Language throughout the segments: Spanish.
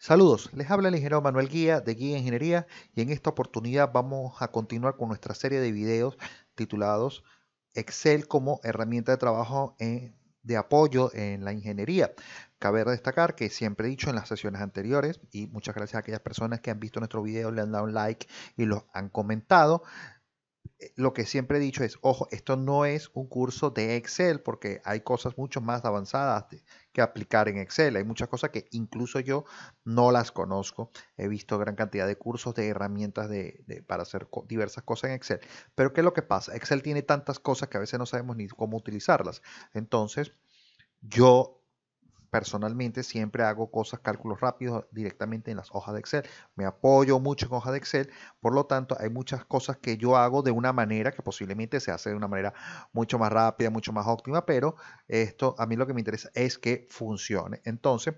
Saludos, les habla el ingeniero Manuel Guía de Guía Ingeniería y en esta oportunidad vamos a continuar con nuestra serie de videos titulados Excel como herramienta de trabajo eh, de apoyo en la ingeniería. Cabe destacar que siempre he dicho en las sesiones anteriores y muchas gracias a aquellas personas que han visto nuestro video, le han dado un like y los han comentado. Eh, lo que siempre he dicho es, ojo, esto no es un curso de Excel porque hay cosas mucho más avanzadas que aplicar en Excel. Hay muchas cosas que incluso yo no las conozco. He visto gran cantidad de cursos de herramientas para hacer diversas cosas en Excel. Pero ¿qué es lo que pasa? Excel tiene tantas cosas que a veces no sabemos ni cómo utilizarlas. Entonces, yo personalmente siempre hago cosas, cálculos rápidos directamente en las hojas de Excel. Me apoyo mucho en hojas de Excel, por lo tanto hay muchas cosas que yo hago de una manera que posiblemente se hace de una manera mucho más rápida, mucho más óptima, pero esto a mí lo que me interesa es que funcione. Entonces,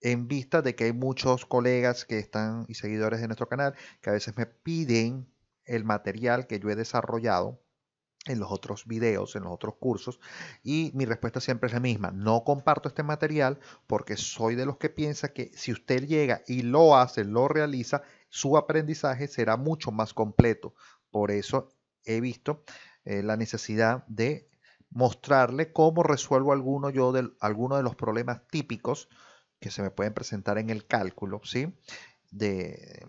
en vista de que hay muchos colegas que están y seguidores de nuestro canal que a veces me piden el material que yo he desarrollado en los otros videos, en los otros cursos, y mi respuesta siempre es la misma, no comparto este material porque soy de los que piensa que si usted llega y lo hace, lo realiza, su aprendizaje será mucho más completo. Por eso he visto eh, la necesidad de mostrarle cómo resuelvo alguno, yo de, alguno de los problemas típicos que se me pueden presentar en el cálculo, ¿sí? De,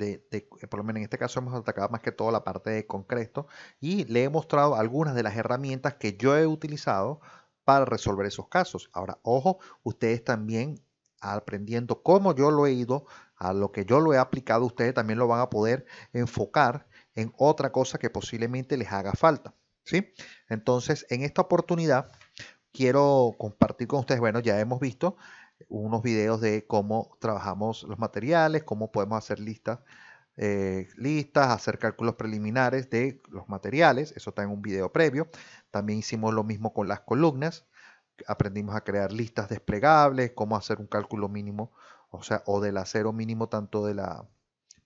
eh, por lo menos en este caso hemos atacado más que todo la parte de concreto y le he mostrado algunas de las herramientas que yo he utilizado para resolver esos casos. Ahora, ojo, ustedes también aprendiendo cómo yo lo he ido, a lo que yo lo he aplicado, ustedes también lo van a poder enfocar en otra cosa que posiblemente les haga falta. ¿sí? Entonces, en esta oportunidad quiero compartir con ustedes, bueno, ya hemos visto unos videos de cómo trabajamos los materiales, cómo podemos hacer listas, eh, listas, hacer cálculos preliminares de los materiales. Eso está en un video previo. También hicimos lo mismo con las columnas. Aprendimos a crear listas desplegables, cómo hacer un cálculo mínimo, o sea, o del acero mínimo tanto de la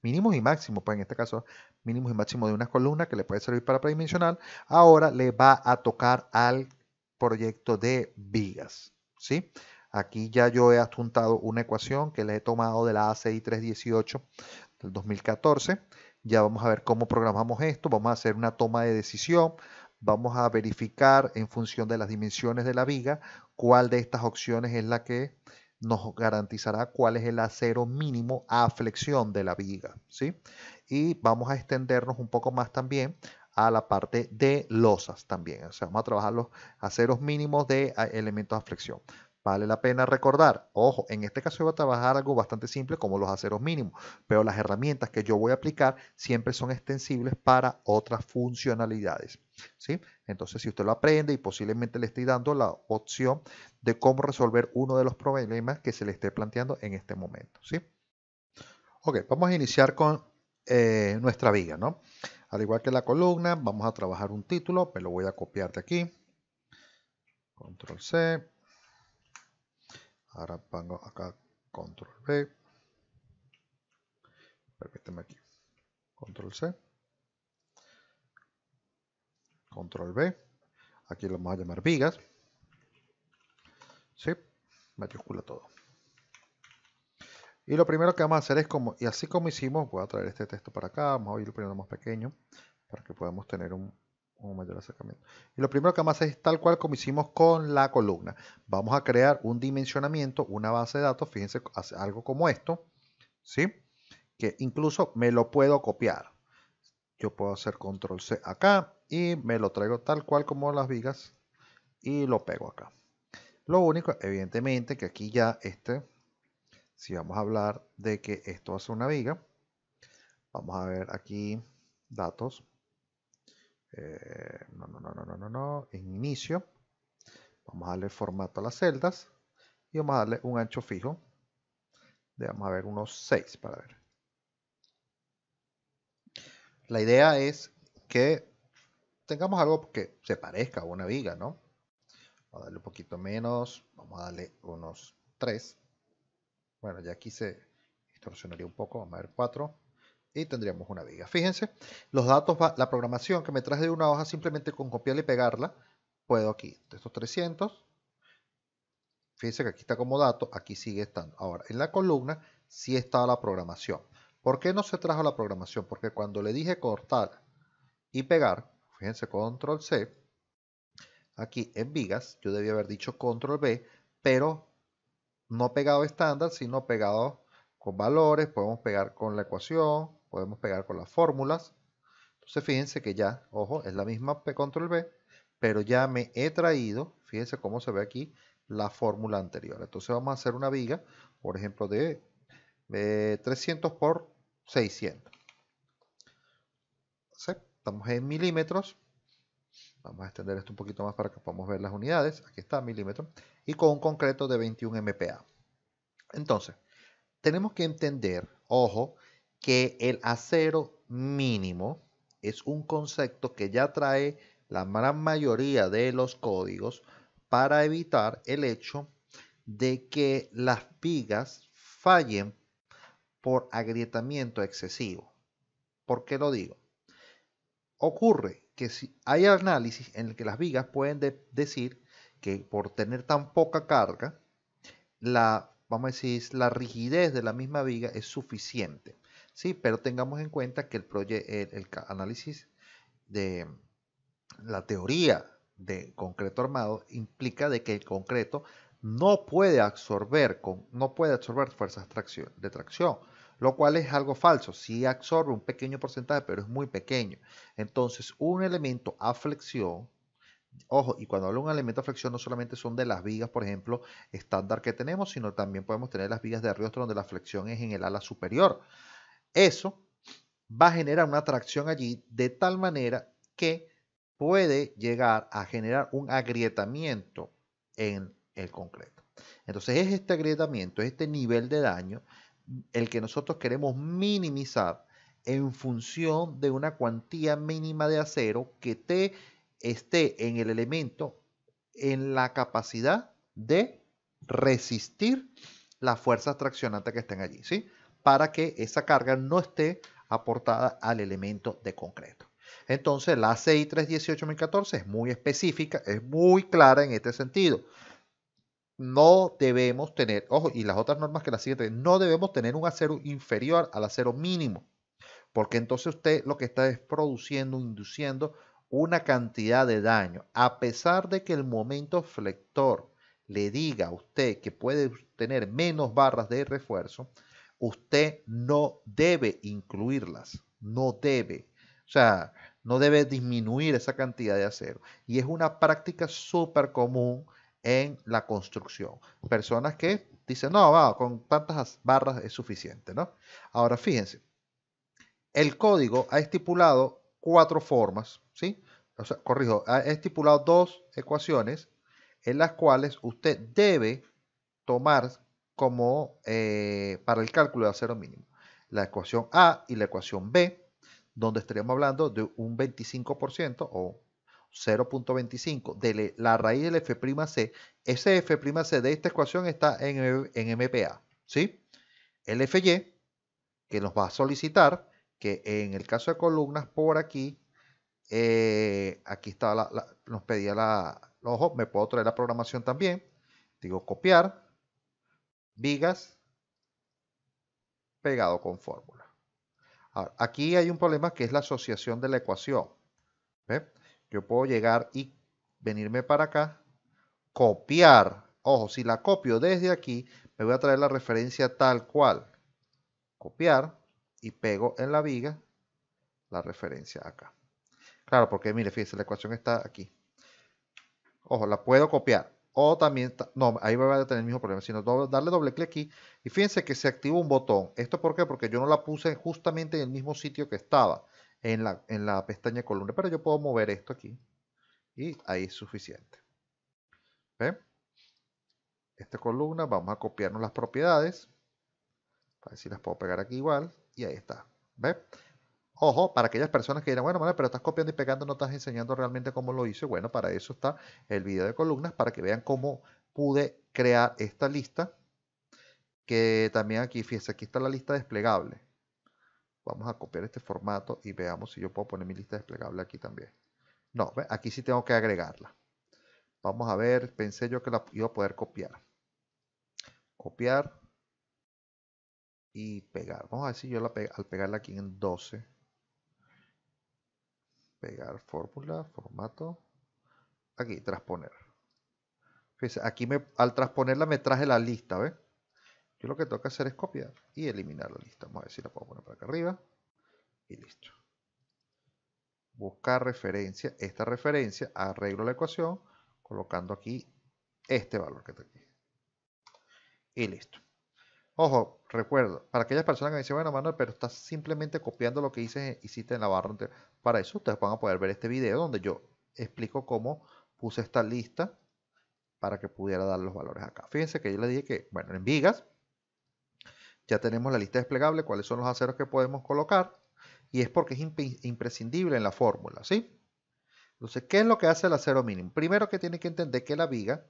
mínimos y máximo pues en este caso mínimo y máximo de una columna que le puede servir para predimensional, ahora le va a tocar al proyecto de vigas, ¿sí? Aquí ya yo he adjuntado una ecuación que le he tomado de la ACI 318 del 2014. Ya vamos a ver cómo programamos esto. Vamos a hacer una toma de decisión. Vamos a verificar en función de las dimensiones de la viga cuál de estas opciones es la que nos garantizará cuál es el acero mínimo a flexión de la viga. ¿sí? Y vamos a extendernos un poco más también a la parte de losas también. O sea, vamos a trabajar los aceros mínimos de elementos a flexión. Vale la pena recordar, ojo, en este caso yo voy a trabajar algo bastante simple como los aceros mínimos, pero las herramientas que yo voy a aplicar siempre son extensibles para otras funcionalidades. ¿sí? Entonces, si usted lo aprende y posiblemente le estoy dando la opción de cómo resolver uno de los problemas que se le esté planteando en este momento. ¿sí? Ok, vamos a iniciar con eh, nuestra viga. ¿no? Al igual que la columna, vamos a trabajar un título, me lo voy a copiar de aquí. Control C, Ahora pongo acá control B. Permíteme aquí. Control C. Control B. Aquí lo vamos a llamar vigas. ¿Sí? Mayúscula todo. Y lo primero que vamos a hacer es como, y así como hicimos, voy a traer este texto para acá, vamos a irlo poniendo más pequeño para que podamos tener un, y lo primero que vamos a hacer es tal cual como hicimos con la columna. Vamos a crear un dimensionamiento, una base de datos, fíjense, algo como esto, ¿sí? Que incluso me lo puedo copiar. Yo puedo hacer control C acá y me lo traigo tal cual como las vigas y lo pego acá. Lo único, evidentemente, que aquí ya este, si vamos a hablar de que esto hace una viga, vamos a ver aquí datos, eh, no no, no, no, no, no, no, en inicio, vamos a darle formato a las celdas y vamos a darle un ancho fijo de, vamos a ver, unos 6 para ver. La idea es que tengamos algo que se parezca a una viga, ¿no? Vamos a darle un poquito menos, vamos a darle unos 3. Bueno, ya aquí se distorsionaría un poco, vamos a ver 4 y tendríamos una viga. Fíjense, los datos, la programación que me traje de una hoja simplemente con copiarla y pegarla, puedo aquí, de estos 300, fíjense que aquí está como dato, aquí sigue estando. Ahora, en la columna sí está la programación. ¿Por qué no se trajo la programación? Porque cuando le dije cortar y pegar, fíjense, control C, aquí en vigas, yo debía haber dicho control B, pero no pegado estándar, sino pegado con valores, podemos pegar con la ecuación, podemos pegar con las fórmulas. Entonces fíjense que ya, ojo, es la misma P control B, pero ya me he traído, fíjense cómo se ve aquí, la fórmula anterior. Entonces vamos a hacer una viga, por ejemplo, de, 300 por 600. Estamos en milímetros. Vamos a extender esto un poquito más para que podamos ver las unidades. Aquí está, Milímetros. Y con un concreto de 21 MPa. Entonces, tenemos que entender, ojo, que el acero mínimo es un concepto que ya trae la gran mayoría de los códigos para evitar el hecho de que las vigas fallen por agrietamiento excesivo. ¿Por qué lo digo? Ocurre que si hay análisis en el que las vigas pueden decir que por tener tan poca carga, la, vamos a decir, la rigidez de la misma viga es suficiente. Sí, pero tengamos en cuenta que el, análisis de la teoría de concreto armado implica de que el concreto no puede absorber, no puede absorber fuerzas de tracción, lo cual es algo falso. Sí absorbe un pequeño porcentaje, pero es muy pequeño. Entonces, un elemento a flexión, ojo, y cuando hablo de un elemento a flexión, no solamente son de las vigas, por ejemplo, estándar que tenemos, sino también podemos tener las vigas de arriostro donde la flexión es en el ala superior. Eso va a generar una tracción allí de tal manera que puede llegar a generar un agrietamiento en el concreto. Entonces es este agrietamiento, es este nivel de daño el que nosotros queremos minimizar en función de una cuantía mínima de acero que esté en el elemento en la capacidad de resistir las fuerzas traccionantes que estén allí, ¿sí? para que esa carga no esté aportada al elemento de concreto. Entonces, la CI 318.014 es muy específica, es muy clara en este sentido. No debemos tener, ojo, y las otras normas que la siguen, no debemos tener un acero inferior al acero mínimo, porque entonces usted lo que está es produciendo, induciendo una cantidad de daño. A pesar de que el momento flector le diga a usted que puede tener menos barras de refuerzo, usted no debe incluirlas, no debe. O sea, no debe disminuir esa cantidad de acero. Y es una práctica súper común en la construcción. Personas que dicen, no, va, con tantas barras es suficiente, ¿no? Ahora, fíjense, el código ha estipulado cuatro formas, ¿sí? O sea, corrijo, ha estipulado dos ecuaciones en las cuales usted debe tomar como eh, para el cálculo de acero mínimo. La ecuación A y la ecuación B, donde estaríamos hablando de un 25% o 0.25 de la raíz del F'C. Ese F'C de esta ecuación está en, en MPA. ¿sí? El FY, que nos va a solicitar, que en el caso de columnas por aquí, eh, aquí está la, nos pedía la, ojo, me puedo traer la programación también, digo copiar, vigas pegado con fórmula. Ahora, aquí hay un problema que es la asociación de la ecuación. Yo puedo llegar y venirme para acá, copiar. Ojo, si la copio desde aquí, me voy a traer la referencia tal cual. Copiar y pego en la viga la referencia acá. Claro, porque mire, fíjese, la ecuación está aquí. Ojo, la puedo copiar. O también, no, ahí va a tener el mismo problema, sino darle doble clic aquí y fíjense que se activa un botón. ¿Esto por qué? Porque yo no la puse justamente en el mismo sitio que estaba, en la, en la pestaña columna, pero yo puedo mover esto aquí y ahí es suficiente. ¿Ven? Esta columna, vamos a copiarnos las propiedades, A ver si las puedo pegar aquí igual y ahí está. ¿Ven? Ojo, para aquellas personas que dirán, bueno, pero estás copiando y pegando, no estás enseñando realmente cómo lo hice. Bueno, para eso está el video de columnas, para que vean cómo pude crear esta lista. Que también aquí, fíjense, aquí está la lista desplegable. Vamos a copiar este formato y veamos si yo puedo poner mi lista desplegable aquí también. No, aquí sí tengo que agregarla. Vamos a ver, pensé yo que la iba a poder copiar. Copiar y pegar. Vamos a ver si yo la al pegarla aquí en 12 Pegar fórmula, formato. Aquí, transponer. Fíjense, aquí al transponerla me traje la lista, ¿ves? Yo lo que toca hacer es copiar y eliminar la lista. Vamos a ver si la puedo poner para acá arriba. Y listo. Buscar referencia. Esta referencia, arreglo la ecuación colocando aquí este valor que está aquí. Y listo. Ojo, recuerdo, para aquellas personas que me dicen, bueno, Manuel, pero estás simplemente copiando lo que hice, hiciste en la barra Para eso ustedes van a poder ver este video donde yo explico cómo puse esta lista para que pudiera dar los valores acá. Fíjense que yo les dije que, bueno, en vigas ya tenemos la lista desplegable, cuáles son los aceros que podemos colocar, y es porque es imprescindible en la fórmula, ¿sí? Entonces, ¿qué es lo que hace el acero mínimo? Primero que tiene que entender que la viga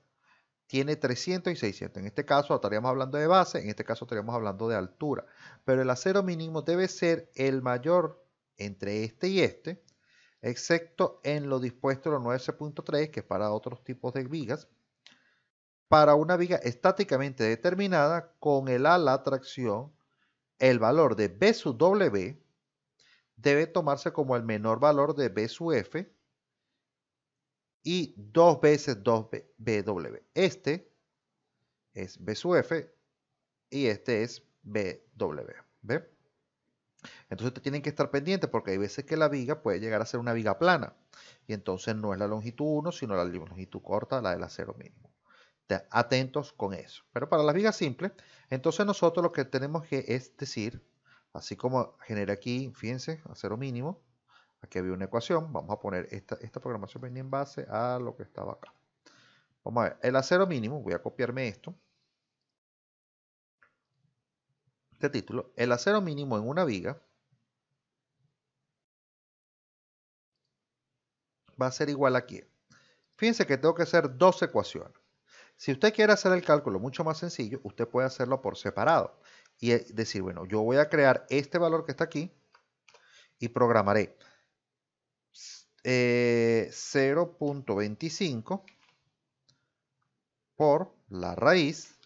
tiene 300 y 600. En este caso estaríamos hablando de base, en este caso estaríamos hablando de altura. Pero el acero mínimo debe ser el mayor entre este y este, excepto en lo dispuesto en los 9.3, que es para otros tipos de vigas, para una viga estáticamente determinada con el ala tracción, el valor de B sub W debe tomarse como el menor valor de B sub F y dos veces 2BW. Este es B sub F y este es BW. ¿Ve? Entonces tienen que estar pendientes porque hay veces que la viga puede llegar a ser una viga plana. Y entonces no es la longitud 1, sino la longitud corta, la del acero mínimo. Atentos con eso. Pero para las vigas simples, entonces nosotros lo que tenemos que es decir, así como genera aquí, fíjense, acero mínimo, Aquí había una ecuación. Vamos a poner esta, programación venía en base a lo que estaba acá. Vamos a ver. El acero mínimo, voy a copiarme esto. Este título. El acero mínimo en una viga va a ser igual a Fíjense que tengo que hacer dos ecuaciones. Si usted quiere hacer el cálculo mucho más sencillo, usted puede hacerlo por separado y eh, decir, bueno, yo voy a crear este valor que está aquí y programaré 0.25 eh, por la raíz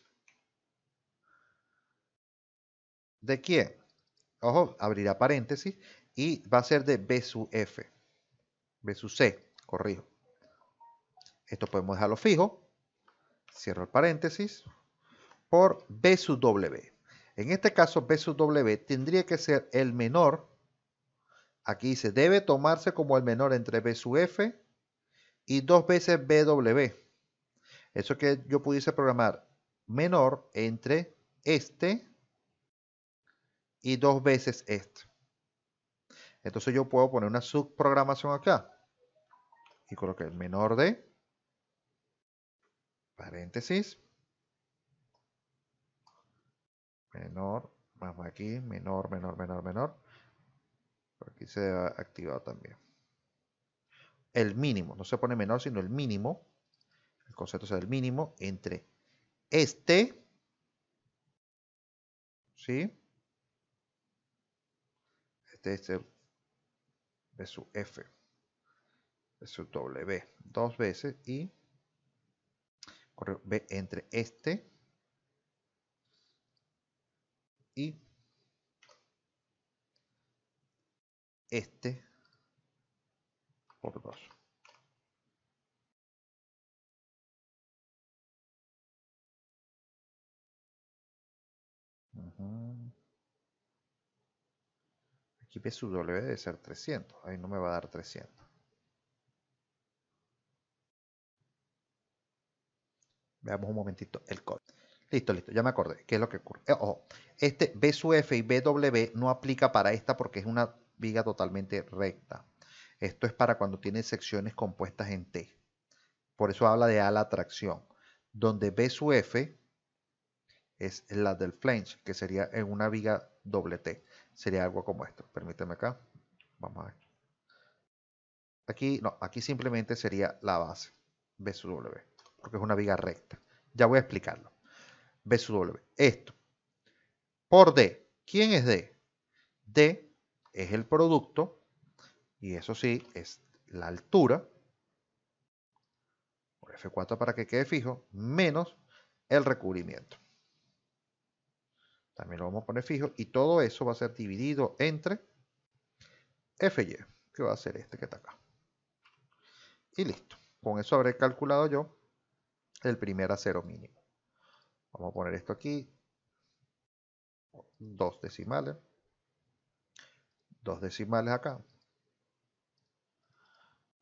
de quién. Ojo, abrirá paréntesis y va a ser de B sub F. B sub C, corrijo. Esto podemos dejarlo fijo. Cierro el paréntesis. Por B sub W. En este caso, B sub W tendría que ser el menor Aquí dice, debe tomarse como el menor entre B sub F y dos veces BW. Eso que yo pudiese programar menor entre este y dos veces este. Entonces yo puedo poner una subprogramación acá. Y coloqué el menor de paréntesis. Menor, vamos aquí, menor, menor, menor, menor aquí se ha activado también. El mínimo, no se pone menor, sino el mínimo. El concepto es el mínimo entre este. ¿Sí? Este, el de este, su F, de su W, dos veces y B entre este y este por 2. Aquí b sub W debe ser 300. Ahí no me va a dar 300. Veamos un momentito el código. Listo, listo, ya me acordé. ¿Qué es lo que ocurre? Eh, este B sub F y b w no aplica para esta porque es una viga totalmente recta. Esto es para cuando tiene secciones compuestas en T. Por eso habla de ala tracción, donde B su F es la del flange, que sería en una viga doble T. Sería algo como esto. Permíteme acá. Vamos a ver. Aquí, no, aquí simplemente sería la base, B su W, porque es una viga recta. Ya voy a explicarlo. B sub W. Esto. Por D. ¿Quién es D? D es el producto, y eso sí, es la altura, por F4 para que quede fijo, menos el recubrimiento. También lo vamos a poner fijo y todo eso va a ser dividido entre FY, que va a ser este que está acá. Y listo. Con eso habré calculado yo el primer acero mínimo. Vamos a poner esto aquí. Dos decimales dos decimales acá.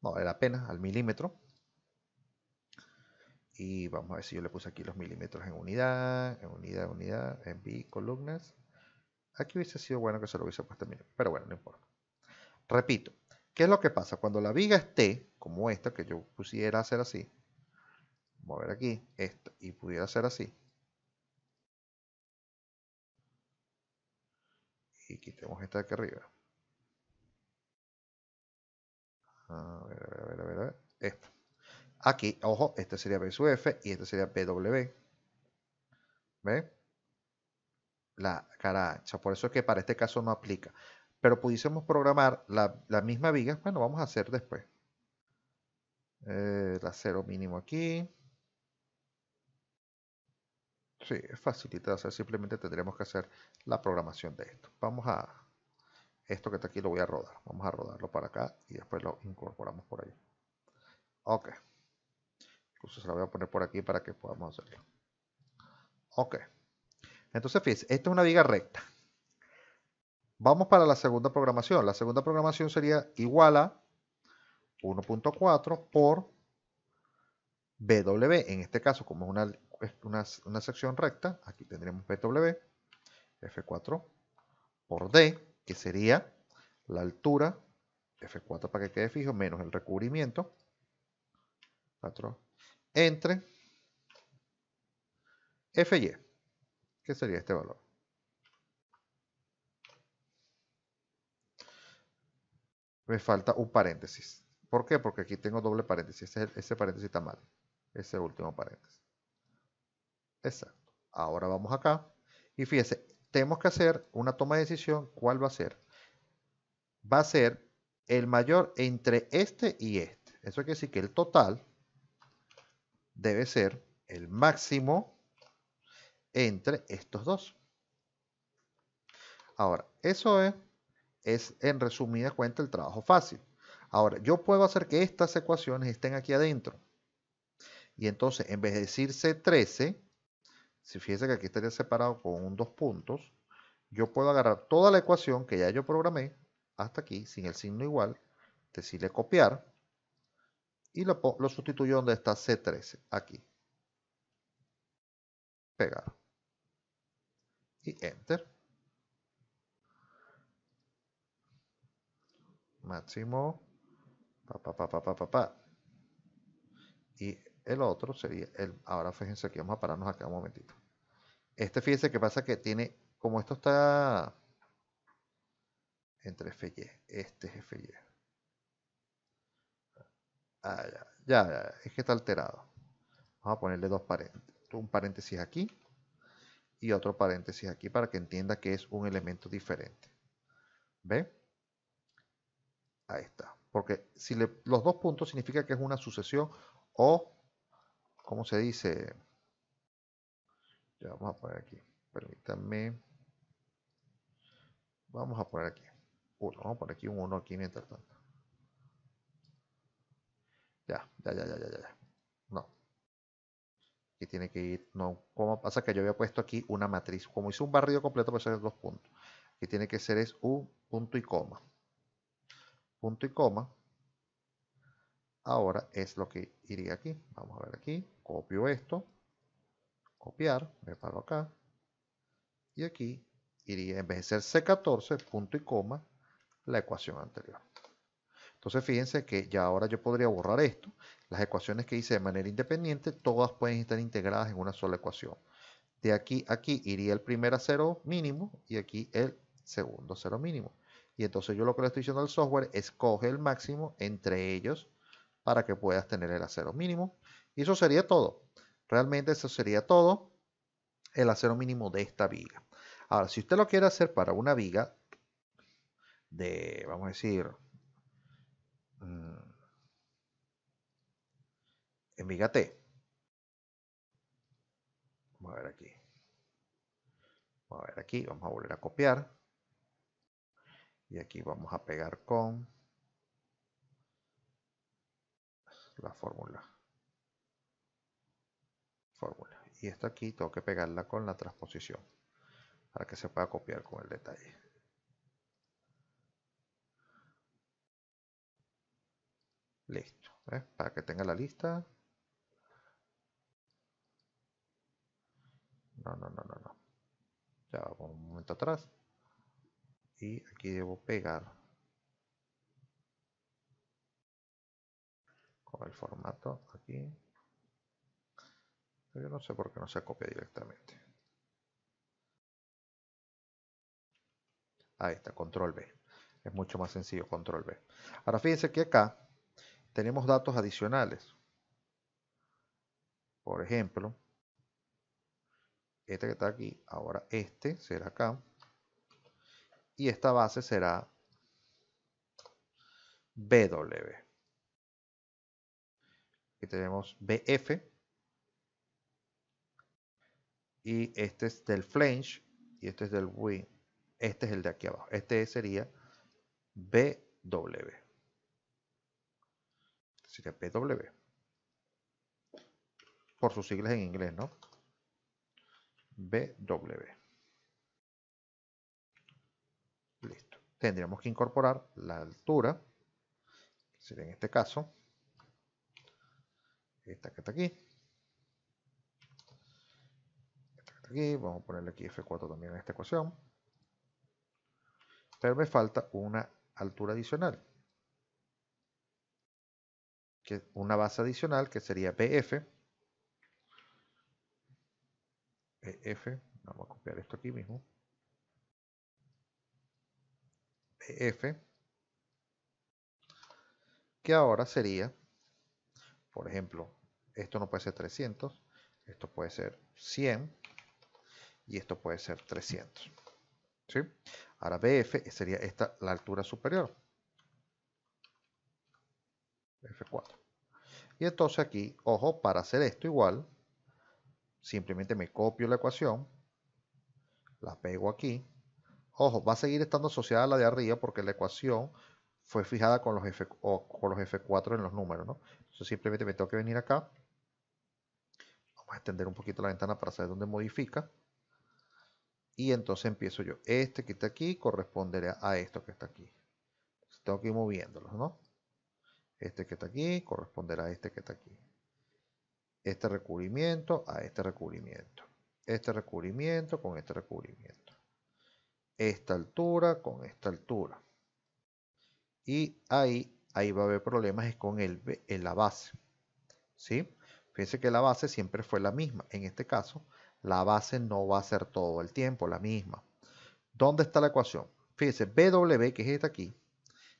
No, era la pena, al milímetro. Y vamos a ver si yo le puse aquí los milímetros en unidad, en unidad, unidad, en bi, columnas. Aquí hubiese sido bueno que se lo hubiese puesto en milímetro, pero bueno, no importa. Repito, ¿qué es lo que pasa? Cuando la viga esté, como esta, que yo pusiera hacer así, mover aquí, esto, y pudiera hacer así. Y quitemos esta de aquí arriba. A ver, a ver, a ver, a Esto. Aquí, ojo, este sería B sub F y este sería PW. ¿Ve? La cara ancha. Por eso es que para este caso no aplica. Pero pudiésemos programar la, misma viga. Bueno, vamos a hacer después. Eh, la cero mínimo aquí. Sí, es facilita de hacer, simplemente tendremos que hacer la programación de esto. Vamos a, esto que está aquí lo voy a rodar. Vamos a rodarlo para acá y después lo incorporamos por allá. Ok. Incluso se lo voy a poner por aquí para que podamos hacerlo. Ok. Entonces, fíjense, esta es una viga recta. Vamos para la segunda programación. La segunda programación sería igual a 1.4 por BW. En este caso, como es una, una, sección recta, aquí tendríamos BW, F4 por D que sería la altura, F4 para que quede fijo, menos el recubrimiento, 4, entre FY, e, que sería este valor. Me falta un paréntesis. ¿Por qué? Porque aquí tengo doble paréntesis. Ese, ese paréntesis está mal. Ese último paréntesis. Exacto. Ahora vamos acá. Y fíjese, tenemos que hacer una toma de decisión. ¿Cuál va a ser? Va a ser el mayor entre este y este. Eso quiere decir que el total debe ser el máximo entre estos dos. Ahora, eso es, es en resumida cuenta el trabajo fácil. Ahora, yo puedo hacer que estas ecuaciones estén aquí adentro. Y entonces, en vez de decir C13, si fíjense que aquí estaría separado con un dos puntos, yo puedo agarrar toda la ecuación que ya yo programé hasta aquí, sin el signo igual, decirle copiar y lo, lo sustituyo donde está C13, aquí. Pegar. Y Enter. Máximo. Pa, pa, Y el otro sería el... Ahora fíjense que vamos a pararnos acá un momentito. Este fíjense que pasa que tiene, como esto está entre F y, e, este es F y. E. Ah, ya, ya, es que está alterado. Vamos a ponerle dos paréntesis, un paréntesis aquí y otro paréntesis aquí para que entienda que es un elemento diferente. ¿Ve? Ahí está. Porque si los dos puntos significa que es una sucesión o, ¿cómo se dice? Ya vamos a poner aquí. Permítanme. Vamos a poner aquí. Uno, vamos a poner aquí un 1 aquí mientras tanto. Ya, ya, ya, ya, ya, ya. No. Aquí tiene que ir. No, ¿cómo pasa que yo había puesto aquí una matriz? Como hice un barrido completo, pues son dos puntos. Aquí tiene que ser es un punto y coma. Punto y coma. Ahora es lo que iría aquí. Vamos a ver aquí. Copio esto copiar, me paro acá, y aquí iría, en vez de ser C14, punto y coma, la ecuación anterior. Entonces fíjense que ya ahora yo podría borrar esto. Las ecuaciones que hice de manera independiente, todas pueden estar integradas en una sola ecuación. De aquí a aquí iría el primer acero mínimo y aquí el segundo acero mínimo. Y entonces yo lo que le estoy diciendo al software, escoge el máximo entre ellos para que puedas tener el acero mínimo. Y eso sería todo. Realmente eso sería todo el acero mínimo de esta viga. Ahora, si usted lo quiere hacer para una viga de, vamos a decir, mm, en viga T. Vamos a ver aquí. Vamos a ver aquí, vamos a volver a copiar. Y aquí vamos a pegar con la fórmula fórmula. Y esto aquí tengo que pegarla con la transposición para que se pueda copiar con el detalle. Listo, para que tenga la lista. No, no, no, no, no. Ya hago un momento atrás. Y aquí debo pegar con el formato aquí yo no sé por qué no se copia directamente. Ahí está, control B. Es mucho más sencillo, control B. Ahora fíjense que acá tenemos datos adicionales. Por ejemplo, este que está aquí, ahora este será acá. Y esta base será BW. Aquí tenemos BF, y este es del flange y este es del Wii. Este es el de aquí abajo. Este sería BW. Sería BW. Por sus siglas en inglés, ¿no? BW. Listo. Tendríamos que incorporar la altura, que sería en este caso, esta que está aquí, aquí. Vamos a ponerle aquí F4 también en esta ecuación. Pero me falta una altura adicional. una base adicional que sería pf. BF, vamos a copiar esto aquí mismo. PF. que ahora sería, por ejemplo, esto no puede ser 300, esto puede ser 100, y esto puede ser 300. ¿sí? Ahora BF sería esta la altura superior. F4. Y entonces aquí, ojo, para hacer esto igual, simplemente me copio la ecuación, la pego aquí. Ojo, va a seguir estando asociada a la de arriba porque la ecuación fue fijada con los, F, o con los F4 en los números, ¿no? Entonces simplemente me tengo que venir acá. Vamos a extender un poquito la ventana para saber dónde modifica. Y entonces empiezo yo. Este que está aquí corresponderá a esto que está aquí. Tengo que ir moviéndolos, ¿no? Este que está aquí corresponderá a este que está aquí. Este recubrimiento a este recubrimiento. Este recubrimiento con este recubrimiento. Esta altura con esta altura. Y ahí, ahí va a haber problemas con el, la base. ¿Sí? Fíjense que la base siempre fue la misma. En este caso, la base no va a ser todo el tiempo la misma. ¿Dónde está la ecuación? Fíjense, BW, que es esta aquí,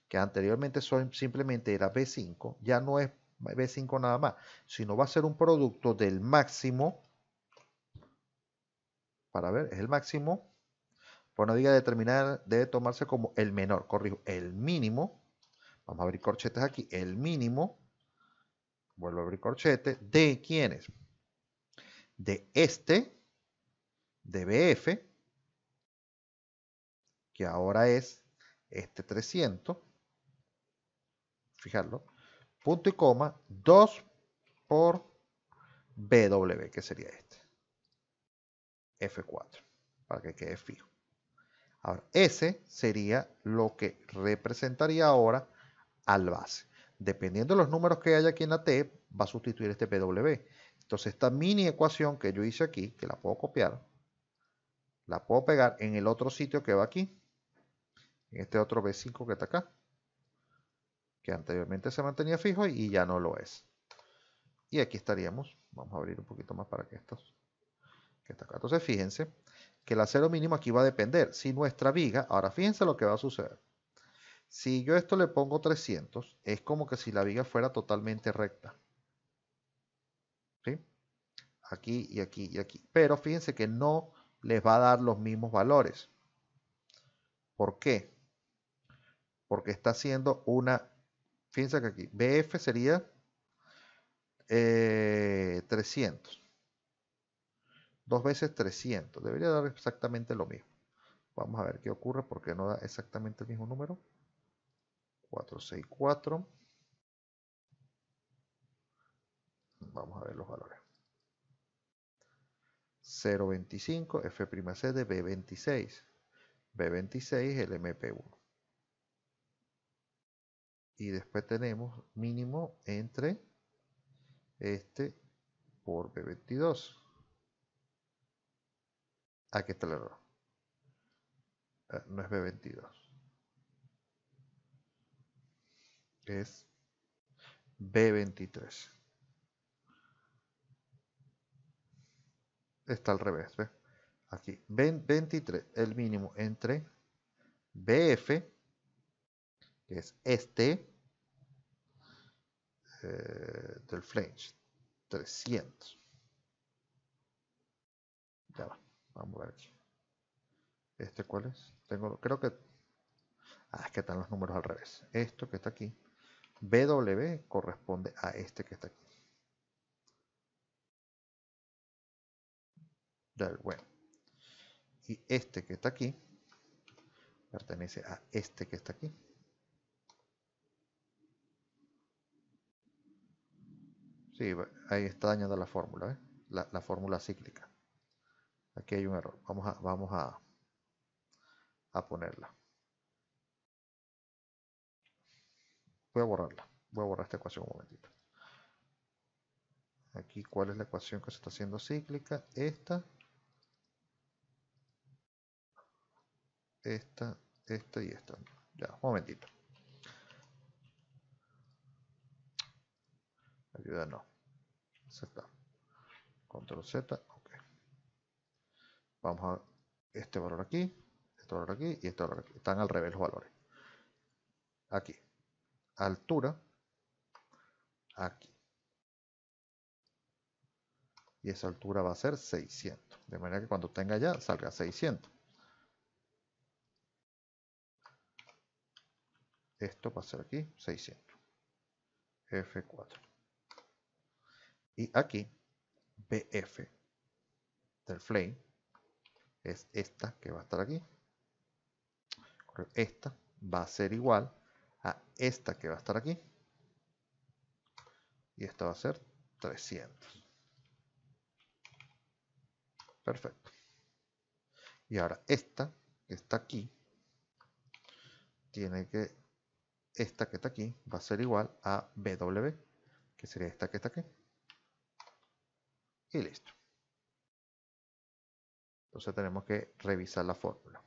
que anteriormente simplemente era B5, ya no es B5 nada más, sino va a ser un producto del máximo, para ver, es el máximo, Bueno, diga determinar, debe tomarse como el menor, corrijo, el mínimo, vamos a abrir corchetes aquí, el mínimo, vuelvo a abrir corchete, ¿de quién es? De este de BF, que ahora es este 300, fijarlo, punto y coma, 2 por BW, que sería este, F4, para que quede fijo. Ahora, ese sería lo que representaría ahora al base. Dependiendo de los números que haya aquí en la T, va a sustituir este BW. Entonces, esta mini ecuación que yo hice aquí, que la puedo copiar, la puedo pegar en el otro sitio que va aquí, en este otro B5 que está acá, que anteriormente se mantenía fijo y ya no lo es. Y aquí estaríamos, vamos a abrir un poquito más para que estos, que está acá. Entonces fíjense que el acero mínimo aquí va a depender. Si nuestra viga, ahora fíjense lo que va a suceder. Si yo esto le pongo 300, es como que si la viga fuera totalmente recta. ¿Sí? Aquí y aquí y aquí. Pero fíjense que no les va a dar los mismos valores. ¿Por qué? Porque está haciendo una, fíjense que aquí, BF sería 300. Eh, Dos veces 300. Debería dar exactamente lo mismo. Vamos a ver qué ocurre porque no da exactamente el mismo número. 464. Vamos a ver los valores. 0.25 F'C de B26. B26 el MP1. Y después tenemos mínimo entre este por B22. Ah, aquí está el error. Ah, no es B22. Es B23. está al revés, ¿ves? Aquí, 23, el mínimo entre BF, que es este, eh, del flange, 300. Ya va, vamos a ver aquí. ¿Este cuál es? Tengo, creo que... Ah, es que están los números al revés. Esto que está aquí, BW corresponde a este que está aquí. Y este que está aquí pertenece a este que está aquí. Sí, ahí está dañada la fórmula, ¿eh? la, fórmula cíclica. Aquí hay un error. Vamos vamos a, a ponerla. Voy a borrarla. Voy a borrar esta ecuación un momentito. Aquí, ¿cuál es la ecuación que se está haciendo cíclica? Esta. esta, esta y esta. Ya, un momentito. Ayuda no. Z. Control Z. Ok. Vamos a este valor aquí, este valor aquí y este valor aquí. Están al revés los valores. Aquí. Altura. Aquí. Y esa altura va a ser 600. De manera que cuando tenga ya salga 600. Esto va a ser aquí 600. F4. Y aquí, BF del flame es esta que va a estar aquí. Esta va a ser igual a esta que va a estar aquí. Y esta va a ser 300. Perfecto. Y ahora esta que está aquí tiene que esta que está aquí va a ser igual a BW, que sería esta que está aquí. Y listo. Entonces tenemos que revisar la fórmula.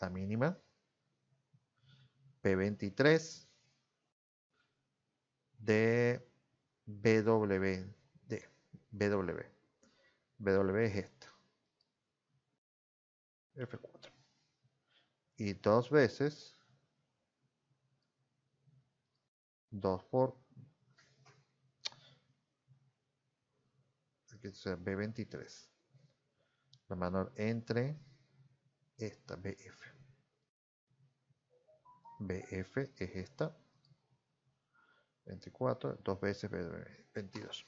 La mínima P23 de BW. De BW. BW es esto. f y dos veces 2 por aquí sea B23 la menor entre esta BF BF es esta 24 dos veces B22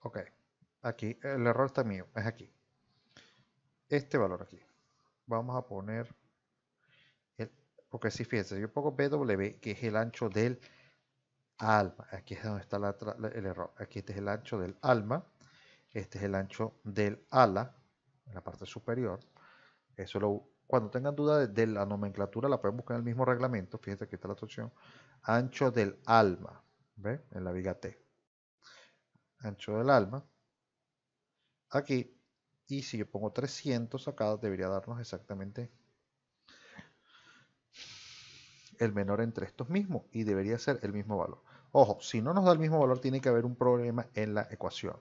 ok aquí el error está mío es aquí este valor aquí vamos a poner, el, porque si fíjense, yo pongo BW, que es el ancho del alma. Aquí es donde está el error. Aquí este es el ancho del alma. Este es el ancho del ala, en la parte superior. Eso lo, cuando tengan duda de, la nomenclatura, la pueden buscar en el mismo reglamento. Fíjense, aquí está la traducción. Ancho del alma. En la viga T. Ancho del alma. Aquí y si yo pongo 300 acá, debería darnos exactamente el menor entre estos mismos y debería ser el mismo valor. Ojo, si no nos da el mismo valor, tiene que haber un problema en la ecuación,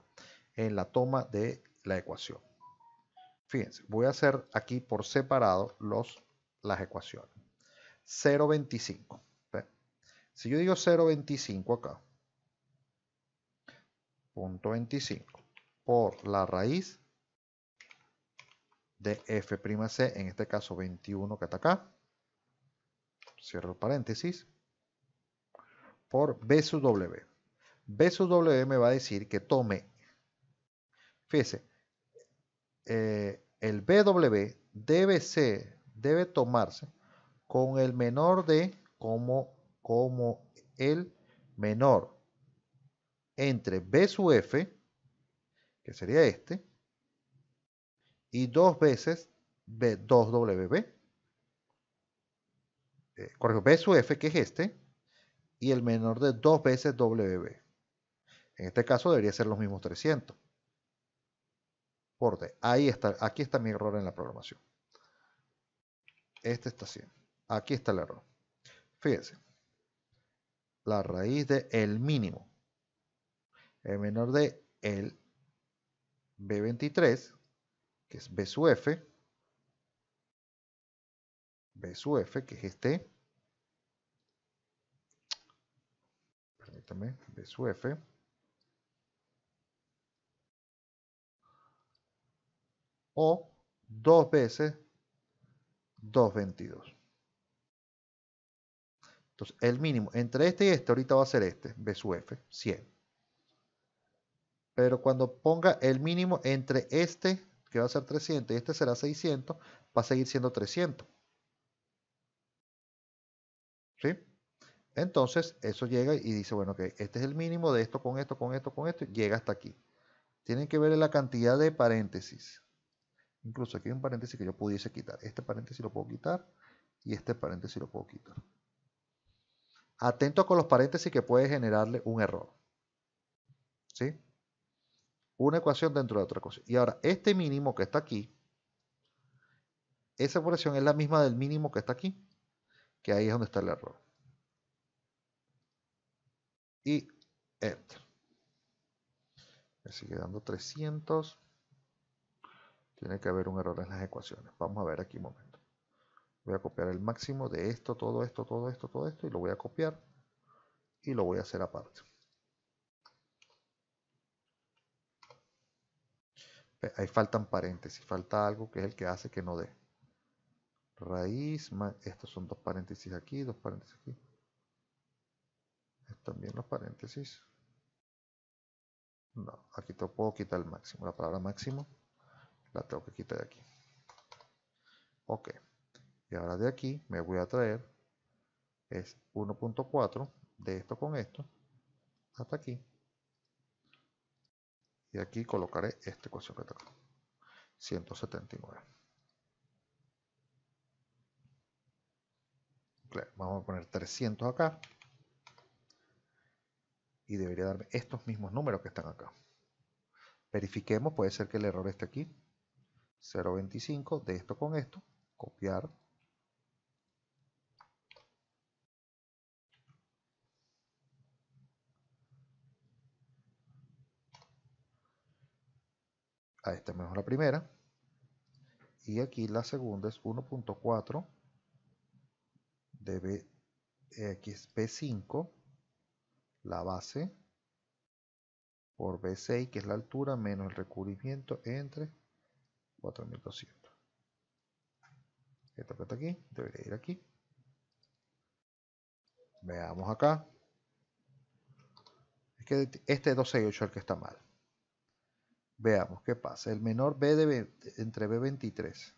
en la toma de la ecuación. Fíjense, voy a hacer aquí por separado los, las ecuaciones. 0.25. Si yo digo 0.25 acá, punto 25 por la raíz de F'C, en este caso 21 que está acá, cierro paréntesis, por B sub W. B sub W me va a decir que tome, fíjese, eh, el BW debe ser, debe tomarse con el menor de como, como el menor entre B sub F, que sería este, y dos veces B2WB. Correcto, B eh, sub F, que es este, y el menor de dos veces WB. En este caso debería ser los mismos 300. Por D. Ahí está, aquí está mi error en la programación. Este está 100. Aquí está el error. Fíjense. La raíz de el mínimo. El menor de el B23 que es B sub F, B sub F, que es este, permítame, B sub F, o dos veces 2.22. Entonces, el mínimo entre este y este ahorita va a ser este, B sub F, 100. Pero cuando ponga el mínimo entre este que va a ser 300 y este será 600, va a seguir siendo 300. ¿Sí? Entonces, eso llega y dice, bueno, que este es el mínimo de esto, con esto, con esto, con esto, llega hasta aquí. Tienen que ver la cantidad de paréntesis. Incluso aquí hay un paréntesis que yo pudiese quitar. Este paréntesis lo puedo quitar y este paréntesis lo puedo quitar. Atento con los paréntesis que puede generarle un error. ¿Sí? una ecuación dentro de otra cosa Y ahora, este mínimo que está aquí, esa operación es la misma del mínimo que está aquí, que ahí es donde está el error. Y enter. Me sigue dando 300. Tiene que haber un error en las ecuaciones. Vamos a ver aquí un momento. Voy a copiar el máximo de esto, todo esto, todo esto, todo esto, y lo voy a copiar y lo voy a hacer aparte. Ahí faltan paréntesis, falta algo que es el que hace que no dé. Raíz, más, estos son dos paréntesis aquí, dos paréntesis aquí. También los paréntesis. No, aquí te puedo quitar el máximo. La palabra máximo la tengo que quitar de aquí. Ok. Y ahora de aquí me voy a traer es 1.4 de esto con esto hasta aquí y aquí colocaré esta ecuación que tengo. 179. vamos a poner 300 acá. Y debería darme estos mismos números que están acá. Verifiquemos, puede ser que el error esté aquí. 0.25 de esto con esto. Copiar esta menos la primera. Y aquí la segunda es 1.4 de B, B5, la base, por B6, que es la altura, menos el recubrimiento entre 4200. Esta está aquí, debería ir aquí. Veamos acá. Es que este es el que está mal. Veamos qué pasa. El menor B entre B23.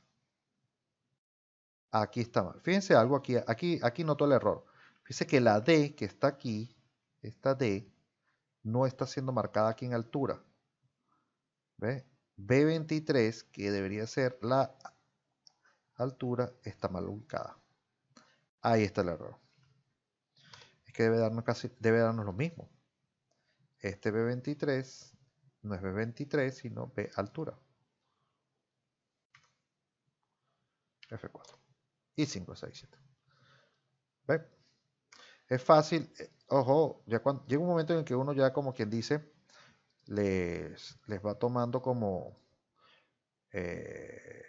Aquí está mal. Fíjense algo aquí. Aquí, aquí notó el error. Fíjense que la D que está aquí, esta D, no está siendo marcada aquí en altura. ¿Ve? B23, que debería ser la altura, está mal ubicada. Ahí está el error. Es que debe darnos, casi, debe darnos lo mismo. Este B23 no es B23, sino B altura. F4. Y 5, 6, 7. ¿Ve? Es fácil. Eh, ojo, ya cuando, llega un momento en que uno ya como quien dice, les, va tomando como... Eh,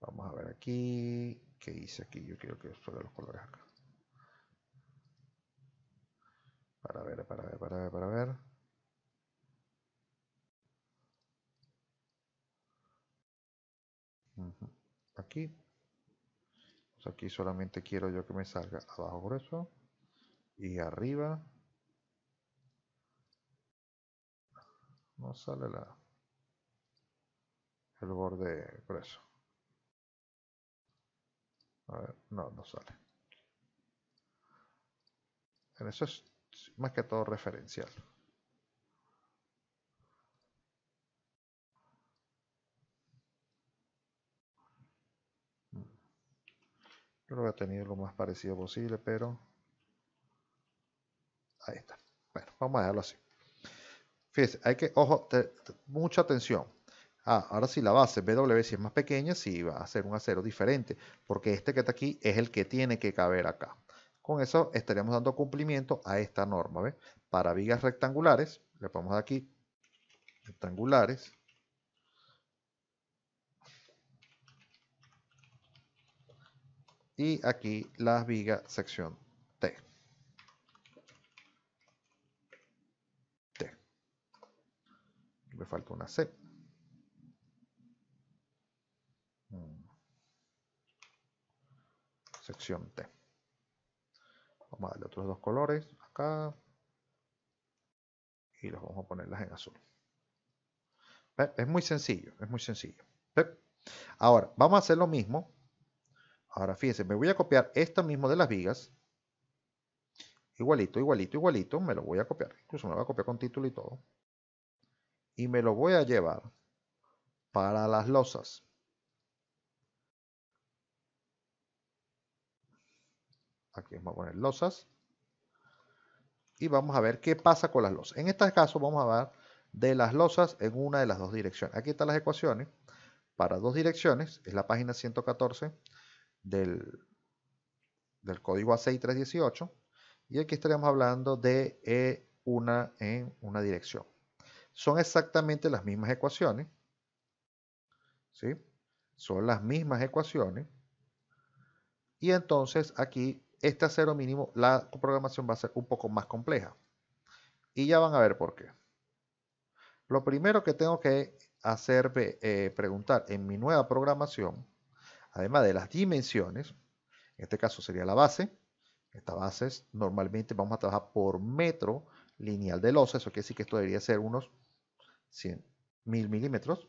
vamos a ver aquí. ¿Qué dice aquí? Yo quiero que esto los colores acá. Para ver, para ver, para ver, para ver. Aquí. Pues aquí solamente quiero yo que me salga abajo grueso y arriba. No sale la, el borde grueso. A ver, no, no sale. En eso es más que todo referencial. Yo lo voy a tener lo más parecido posible, pero... Ahí está. Bueno, vamos a dejarlo así. Fíjense, hay que, ojo, mucha atención. Ah, ahora sí, la base BW, si es más pequeña, sí va a ser un acero diferente, porque este que está aquí es el que tiene que caber acá. Con eso estaríamos dando cumplimiento a esta norma. ¿ves? Para vigas rectangulares, le ponemos aquí rectangulares, y aquí las vigas sección T. T. Me falta una C. Mm. Sección T. Vamos a darle otros dos colores acá. Y los vamos a ponerlas en azul. Es muy sencillo, es muy sencillo. Ahora, vamos a hacer lo mismo Ahora fíjense, me voy a copiar esta mismo de las vigas. Igualito, igualito, igualito, me lo voy a copiar. Incluso me lo voy a copiar con título y todo. Y me lo voy a llevar para las losas. Aquí vamos a poner losas. Y vamos a ver qué pasa con las losas. En este caso vamos a hablar de las losas en una de las dos direcciones. Aquí están las ecuaciones. Para dos direcciones, es la página 114 del, código A6318 y aquí estaríamos hablando de eh, una en una dirección. Son exactamente las mismas ecuaciones. ¿sí? Son las mismas ecuaciones. Y entonces aquí, este cero mínimo, la programación va a ser un poco más compleja. Y ya van a ver por qué. Lo primero que tengo que hacer, eh, preguntar en mi nueva programación además de las dimensiones, en este caso sería la base, esta base normalmente vamos a trabajar por metro lineal de losa, eso quiere decir que esto debería ser unos 100 mil milímetros,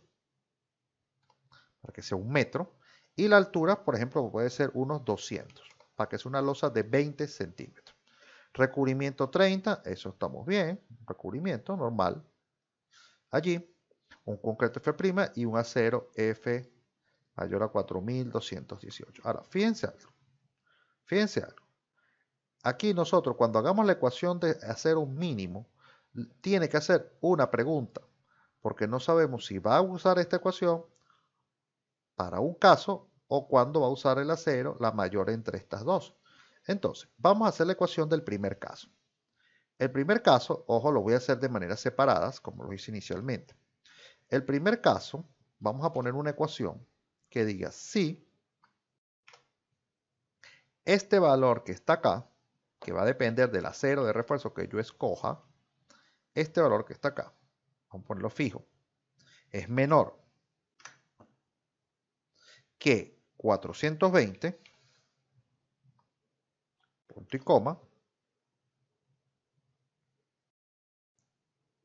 para que sea un metro, y la altura, por ejemplo, puede ser unos 200, para que sea una losa de 20 centímetros. Recubrimiento 30, eso estamos bien, recubrimiento normal. Allí, un concreto F' y un acero F' mayor a 4.218. Ahora, fíjense algo. Fíjense algo. Aquí nosotros, cuando hagamos la ecuación de hacer un mínimo, tiene que hacer una pregunta, porque no sabemos si va a usar esta ecuación para un caso o cuándo va a usar el acero, la mayor entre estas dos. Entonces, vamos a hacer la ecuación del primer caso. El primer caso, ojo, lo voy a hacer de maneras separadas, como lo hice inicialmente. El primer caso, vamos a poner una ecuación que diga si este valor que está acá, que va a depender del acero de refuerzo que yo escoja, este valor que está acá, vamos a ponerlo fijo, es menor que 420, punto y coma,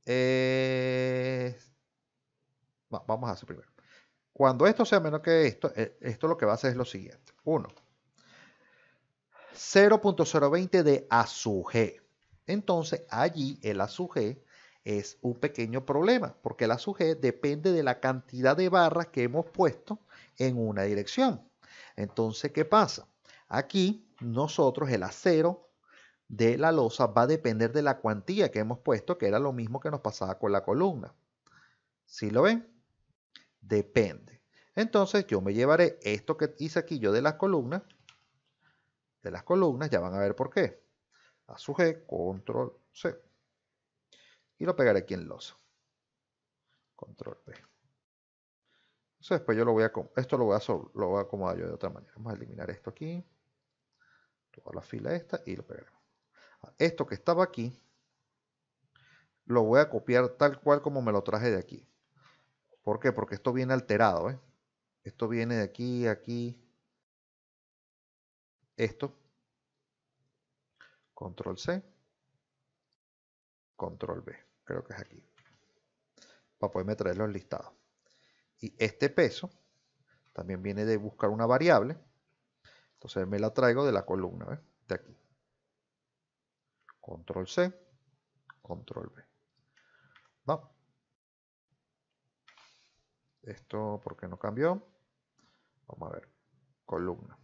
eh, vamos a hacer primero. Cuando esto sea menor que esto, eh, esto lo que va a hacer es lo siguiente. 1. 0.020 de A Entonces, allí el A G es un pequeño problema, porque el A depende de la cantidad de barras que hemos puesto en una dirección. Entonces, ¿qué pasa? Aquí nosotros el acero de la losa va a depender de la cuantía que hemos puesto, que era lo mismo que nos pasaba con la columna. ¿Sí lo ven? depende. Entonces yo me llevaré esto que hice aquí yo de las columnas, de las columnas, ya van a ver por qué. A su G, control C. Y lo pegaré aquí en los Control P. Entonces después yo lo voy a, esto lo voy a, lo a acomodar yo de otra manera. Vamos a eliminar esto aquí. Toda la fila esta y lo pegaremos. Ah, esto que estaba aquí, lo voy a copiar tal cual como me lo traje de aquí. ¿Por qué? Porque esto viene alterado. ¿eh? Esto viene de aquí, aquí. Esto. Control C. Control B. Creo que es aquí. Para poderme traerlo los listados. Y este peso también viene de buscar una variable. Entonces me la traigo de la columna, ¿eh? De aquí. Control C, control B. No. Esto porque no cambió. Vamos a ver. Columna.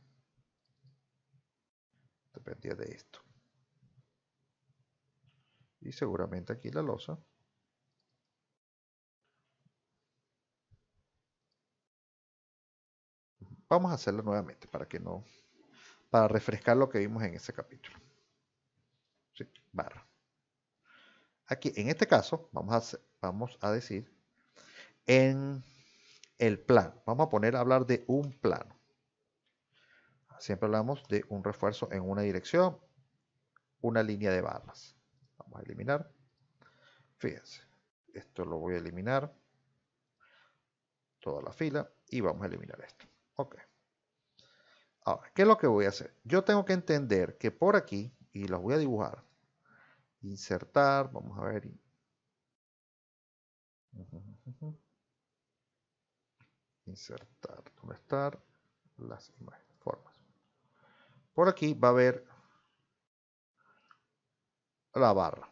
Dependía de esto. Y seguramente aquí la losa. Vamos a hacerlo nuevamente para que no. Para refrescar lo que vimos en ese capítulo. Sí, barra. Aquí, en este caso, vamos a, vamos a decir en el plan. Vamos a poner a hablar de un plano. Siempre hablamos de un refuerzo en una dirección, una línea de barras Vamos a eliminar. Fíjense, esto lo voy a eliminar. Toda la fila y vamos a eliminar esto. Ok. Ahora, ¿qué es lo que voy a hacer? Yo tengo que entender que por aquí, y los voy a dibujar, insertar, vamos a ver insertar, donde las imágenes, formas? Por aquí va a haber la barra.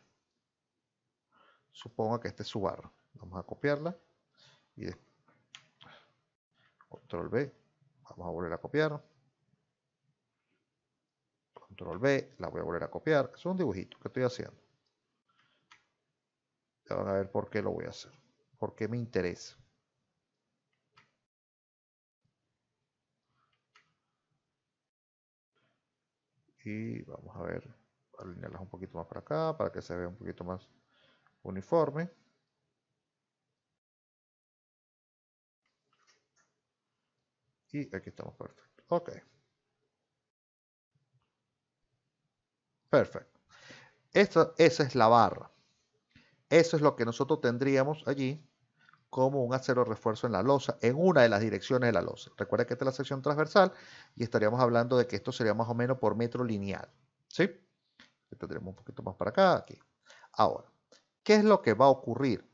Supongo que esta es su barra. Vamos a copiarla y control B, vamos a volver a copiar, control B, la voy a volver a copiar, es un dibujito que estoy haciendo, ya van a ver por qué lo voy a hacer, porque me interesa. y vamos a ver, alinearlas un poquito más para acá para que se vea un poquito más uniforme. Y aquí estamos perfecto. Ok. Perfecto. esa es la barra. Eso es lo que nosotros tendríamos allí como un acero refuerzo en la losa, en una de las direcciones de la losa. Recuerda que esta es la sección transversal y estaríamos hablando de que esto sería más o menos por metro lineal. ¿Sí? Tendremos un poquito más para acá, aquí. Ahora, ¿qué es lo que va a ocurrir?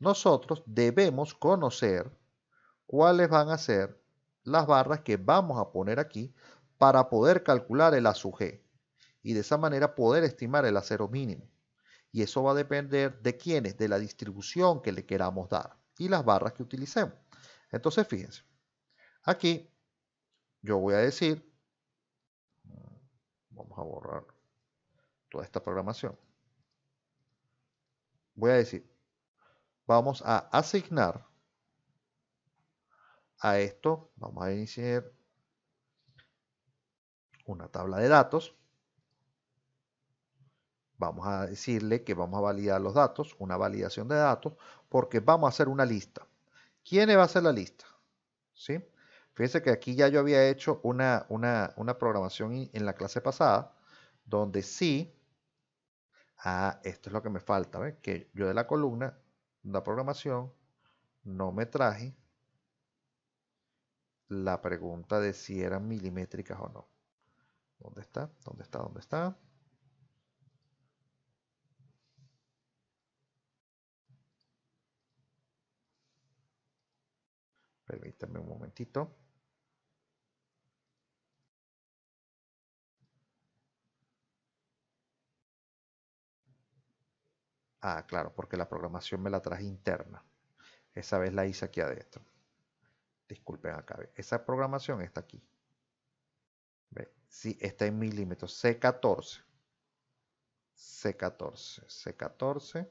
Nosotros debemos conocer cuáles van a ser las barras que vamos a poner aquí para poder calcular el A sub G y de esa manera poder estimar el acero mínimo. Y eso va a depender de quiénes, de la distribución que le queramos dar y las barras que utilicemos. Entonces, fíjense, aquí yo voy a decir, mm, vamos a borrar toda esta programación. Voy a decir, vamos a asignar a esto, vamos a iniciar una tabla de datos vamos a decirle que vamos a validar los datos, una validación de datos, porque vamos a hacer una lista. ¿Quién va a hacer la lista? ¿Sí? Fíjense que aquí ya yo había hecho una, programación en la clase pasada, donde sí, ah, esto es lo que me falta, que yo de la columna, la programación, no me traje la pregunta de si eran milimétricas o no. ¿Dónde está? ¿Dónde está? ¿Dónde está? Permítame un momentito. Ah, claro, porque la programación me la traje interna. Esa vez la hice aquí adentro. Disculpen acá. Esa programación está aquí. ¿Ve? Sí, está en milímetros. C14. C14. C14.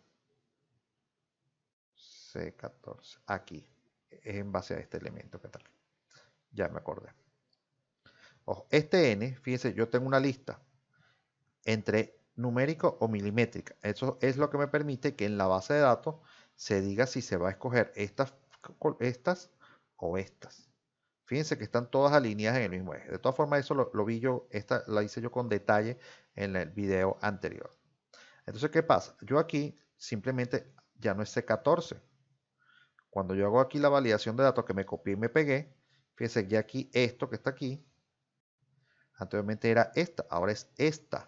C14. Aquí es en base a este elemento. que tal? Ya me acordé. Ojo, este n, fíjense, yo tengo una lista entre numérico o milimétrica. Eso es lo que me permite que en la base de datos se diga si se va a escoger estas, estas o estas. Fíjense que están todas alineadas en el mismo eje. De todas formas, eso lo, vi yo, esta la hice yo con detalle en el video anterior. Entonces, ¿qué pasa? Yo aquí simplemente ya no es C14, cuando yo hago aquí la validación de datos que me copié y me pegué, fíjense que aquí esto que está aquí, anteriormente era esta, ahora es esta,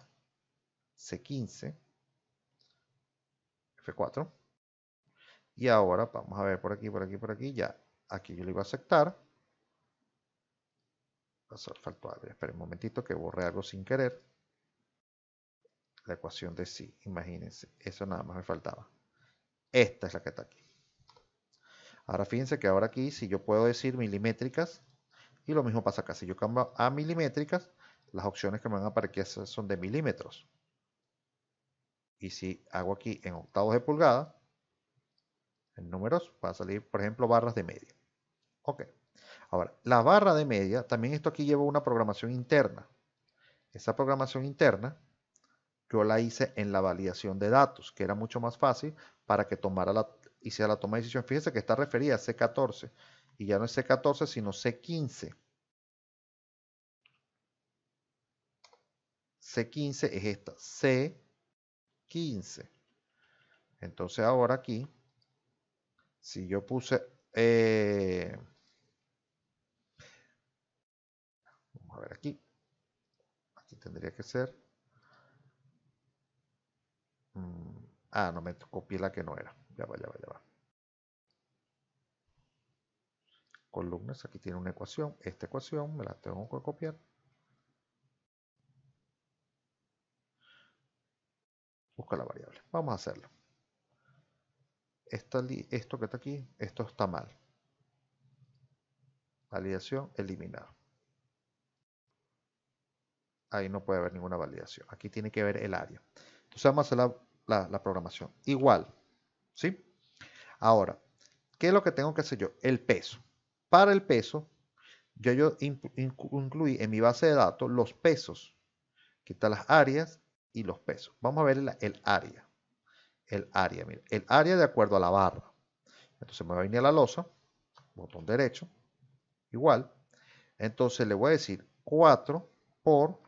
C15, F4. Y ahora vamos a ver por aquí, por aquí, por aquí, ya. Aquí yo le iba a aceptar. Pasó, faltó algo, esperen un momentito que borré algo sin querer. La ecuación de sí, imagínense, eso nada más me faltaba. Esta es la que está aquí. Ahora fíjense que ahora aquí, si yo puedo decir milimétricas, y lo mismo pasa acá, si yo cambio a milimétricas, las opciones que me van a aparecer son de milímetros. Y si hago aquí en octavos de pulgada, en números, va a salir, por ejemplo, barras de media. Ok. Ahora, la barra de media, también esto aquí lleva una programación interna. Esa programación interna yo la hice en la validación de datos, que era mucho más fácil para que tomara la, y a la toma de decisión. Fíjense que está referida a C14 y ya no es C14 sino C15. C15 es esta, C15. Entonces ahora aquí, si yo puse... Eh, vamos a ver aquí. Aquí tendría que ser... Mm, ah, no me copié la que no era. Ya Columnas, aquí tiene una ecuación. Esta ecuación me la tengo que copiar. Busca la variable. Vamos a hacerlo. esto que está aquí, esto está mal. Validación eliminar. Ahí no puede haber ninguna validación. Aquí tiene que ver el área. Entonces vamos a hacer la programación. Igual, ¿sí? Ahora, ¿qué es lo que tengo que hacer yo? El peso. Para el peso, yo, yo incluí en mi base de datos los pesos. Aquí están las áreas y los pesos. Vamos a ver el, área. El área, mira, el área de acuerdo a la barra. Entonces me va a venir a la losa, botón derecho, igual. Entonces le voy a decir 4 por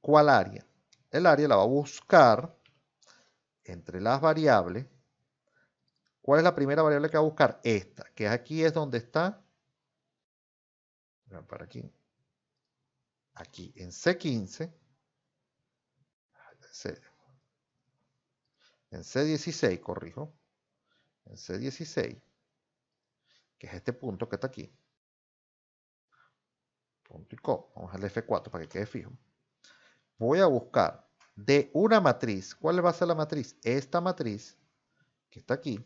cuál área. El área la va a buscar entre las variables ¿Cuál es la primera variable que va a buscar? Esta, que aquí es donde está. Para aquí. Aquí en C15. En C16, corrijo. En C16. Que es este punto que está aquí. Punto y coma. Vamos al F4 para que quede fijo. Voy a buscar de una matriz. ¿Cuál va a ser la matriz? Esta matriz que está aquí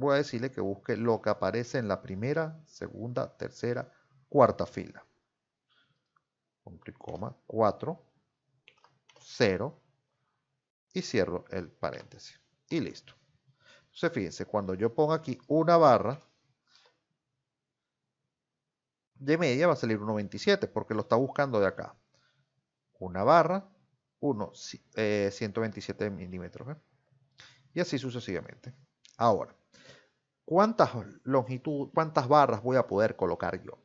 voy a decirle que busque lo que aparece en la primera, segunda, tercera, cuarta fila. coma, 4, 0 y cierro el paréntesis. Y listo. Entonces fíjense, cuando yo pongo aquí una barra de media va a salir 1.27 porque lo está buscando de acá. Una barra, 1, 127 eh, milímetros. ¿eh? Y así sucesivamente. Ahora, ¿Cuántas longitud, cuántas barras voy a poder colocar yo?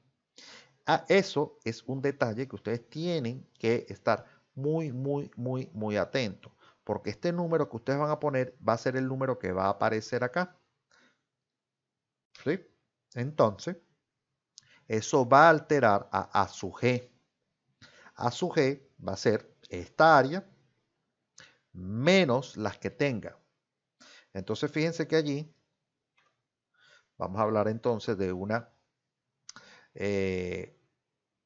a ah, eso es un detalle que ustedes tienen que estar muy, muy, muy, muy atentos. Porque este número que ustedes van a poner va a ser el número que va a aparecer acá. ¿Sí? Entonces, eso va a alterar a A su G. A su G va a ser esta área menos las que tenga. Entonces, fíjense que allí Vamos a hablar entonces de una... Eh,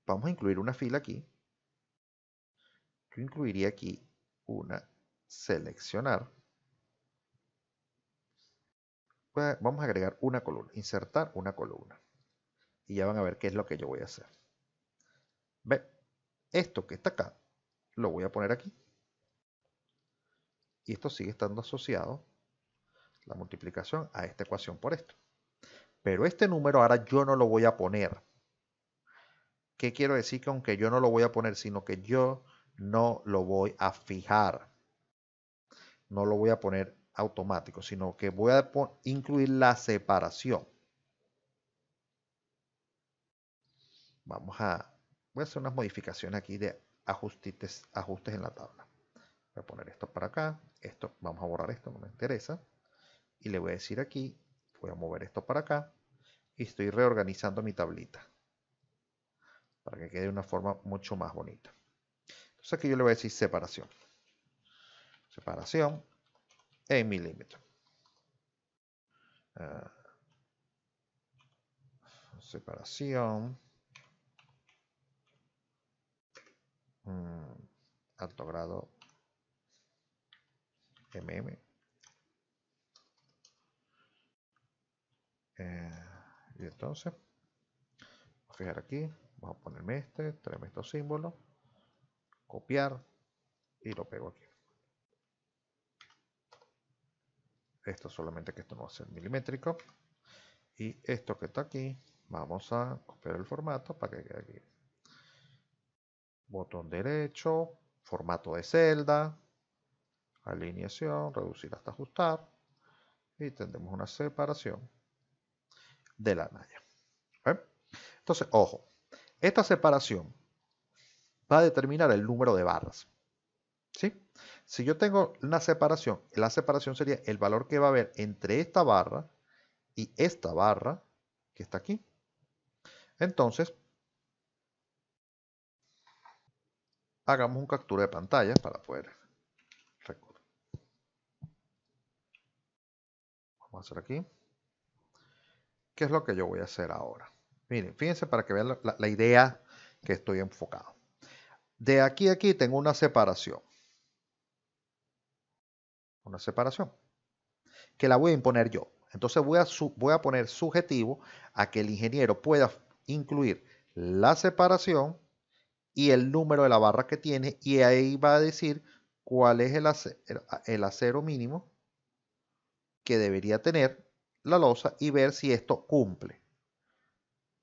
vamos a incluir una fila aquí. Yo incluiría aquí una seleccionar. vamos a agregar una columna, insertar una columna. Y ya van a ver qué es lo que yo voy a hacer. ¿Ve? Esto que está acá, lo voy a poner aquí. Y esto sigue estando asociado, la multiplicación, a esta ecuación por esto. Pero este número ahora yo no lo voy a poner. ¿Qué quiero decir que aunque yo no lo voy a poner, sino que yo no lo voy a fijar? No lo voy a poner automático, sino que voy a incluir la separación. Vamos a, voy a hacer unas modificaciones aquí de ajustes, ajustes en la tabla. Voy a poner esto para acá, esto, vamos a borrar esto, no me interesa. Y le voy a decir aquí Voy a mover esto para acá y estoy reorganizando mi tablita para que quede de una forma mucho más bonita. Entonces aquí yo le voy a decir separación. Separación en milímetro. Ah, separación. Mm, alto grado mm Eh, y entonces, fijar aquí, vamos a ponerme este, traerme estos símbolos, copiar y lo pego aquí. Esto solamente que esto no va a ser milimétrico. Y esto que está aquí, vamos a copiar el formato para que quede aquí. Botón derecho, formato de celda, alineación, reducir hasta ajustar. Y tendremos una separación de la malla. Entonces, ojo, esta separación va a determinar el número de barras. ¿Sí? Si yo tengo una separación, la separación sería el valor que va a haber entre esta barra y esta barra que está aquí. Entonces, hagamos un captura de pantalla para poder recordar. Vamos a hacer aquí. ¿Qué es lo que yo voy a hacer ahora? Miren, fíjense para que vean la, idea que estoy enfocado. De aquí a aquí tengo una separación. Una separación. Que la voy a imponer yo. Entonces voy a, voy a poner subjetivo a que el ingeniero pueda incluir la separación y el número de la barra que tiene y ahí va a decir cuál es el acero mínimo que debería tener la losa y ver si esto cumple.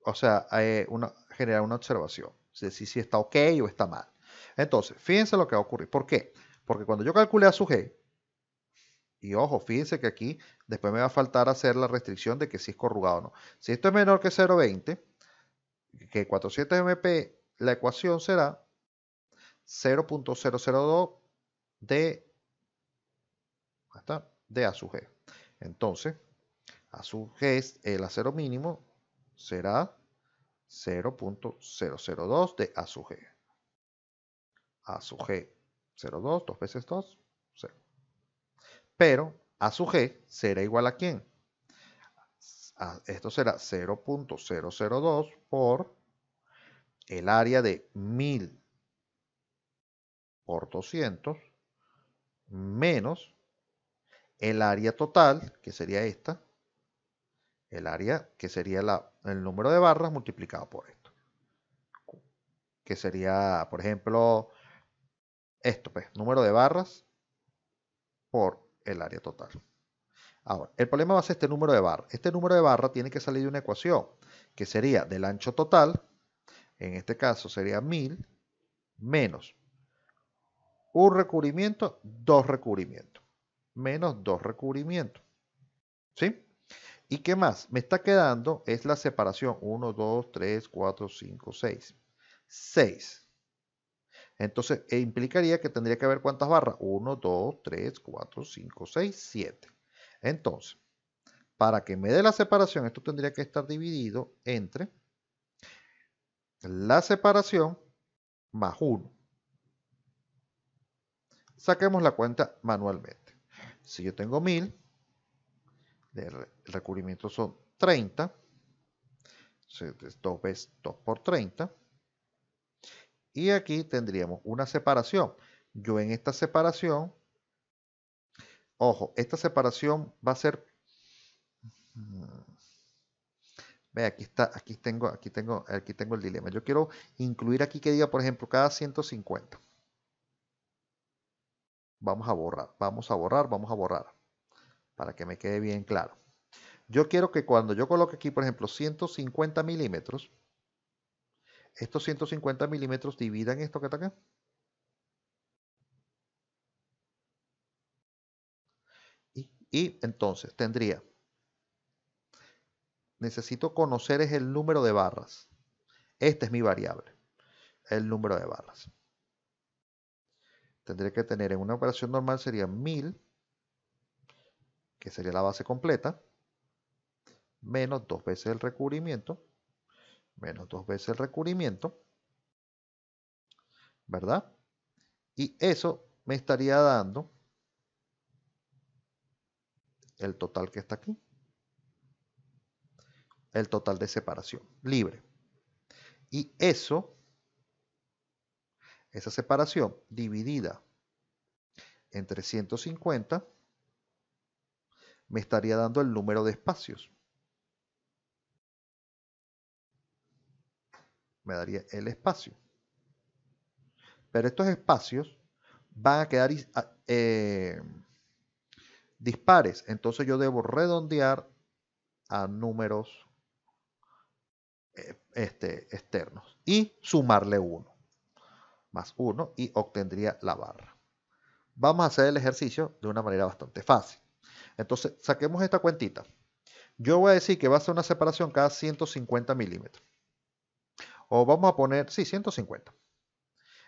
O sea, eh, una, generar una observación, si, si está ok o está mal. Entonces, fíjense lo que va a ocurrir. ¿Por qué? Porque cuando yo calculé a su G, y ojo, fíjense que aquí después me va a faltar hacer la restricción de que si es corrugado o no. Si esto es menor que 0,20, que 400 MP, la ecuación será 0.002 de, de A su G. Entonces, a su g el acero mínimo será 0.002 de a sub g. A sub g, 02, 2 veces 2, 0. Pero a sub g será igual a quién? esto será 0.002 por el área de 1000 por 200 menos el área total, que sería esta, el área que sería el número de barras multiplicado por esto. Que sería, por ejemplo, esto, pues, número de barras por el área total. Ahora, el problema va a ser este número de barras. Este número de barras tiene que salir de una ecuación, que sería del ancho total, en este caso sería 1000, menos un recubrimiento, dos recubrimientos, menos dos recubrimientos. ¿Sí? ¿Y qué más? Me está quedando, es la separación. 1, 2, 3, 4, 5, 6. 6. Entonces, e implicaría que tendría que haber cuántas barras. 1, 2, 3, 4, 5, 6, 7. Entonces, para que me dé la separación, esto tendría que estar dividido entre la separación más 1. Saquemos la cuenta manualmente. Si yo tengo 1000, el recubrimiento son 30, entonces, 2 veces 2 por 30. Y aquí tendríamos una separación. Yo en esta separación, ojo, esta separación va a ser... Mm, ve, aquí está, aquí tengo, aquí tengo, aquí tengo el dilema. Yo quiero incluir aquí que diga, por ejemplo, cada 150. Vamos a borrar, vamos a borrar, vamos a borrar para que me quede bien claro. Yo quiero que cuando yo coloque aquí, por ejemplo, 150 milímetros, estos 150 milímetros dividan esto que está acá. Y, entonces tendría, necesito conocer es el número de barras. Esta es mi variable, el número de barras. Tendría que tener en una operación normal sería 1000 que sería la base completa, menos dos veces el recubrimiento, menos dos veces el recubrimiento, ¿verdad? Y eso me estaría dando el total que está aquí, el total de separación libre. Y eso, esa separación dividida entre 150 me estaría dando el número de espacios. Me daría el espacio. Pero estos espacios van a quedar eh, dispares. Entonces yo debo redondear a números eh, este, externos y sumarle 1 más 1 y obtendría la barra. Vamos a hacer el ejercicio de una manera bastante fácil. Entonces, saquemos esta cuentita. Yo voy a decir que va a ser una separación cada 150 milímetros. O vamos a poner, sí, 150.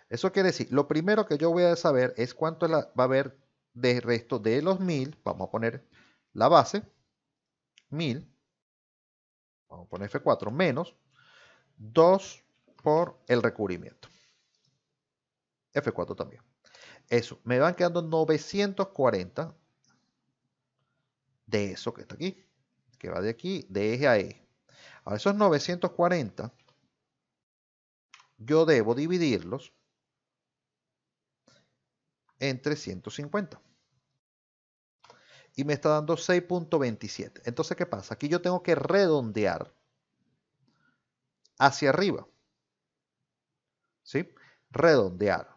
Eso quiere decir, lo primero que yo voy a saber es cuánto va a haber de resto de los 1000. Vamos a poner la base, 1000. Vamos a poner F4 menos 2 por el recubrimiento. F4 también. Eso, me van quedando 940 de eso que está aquí, que va de aquí, de eje a eje. Ahora, esos 940, yo debo dividirlos entre 150. Y me está dando 6.27. Entonces, ¿qué pasa? Aquí yo tengo que redondear hacia arriba. ¿Sí? Redondear.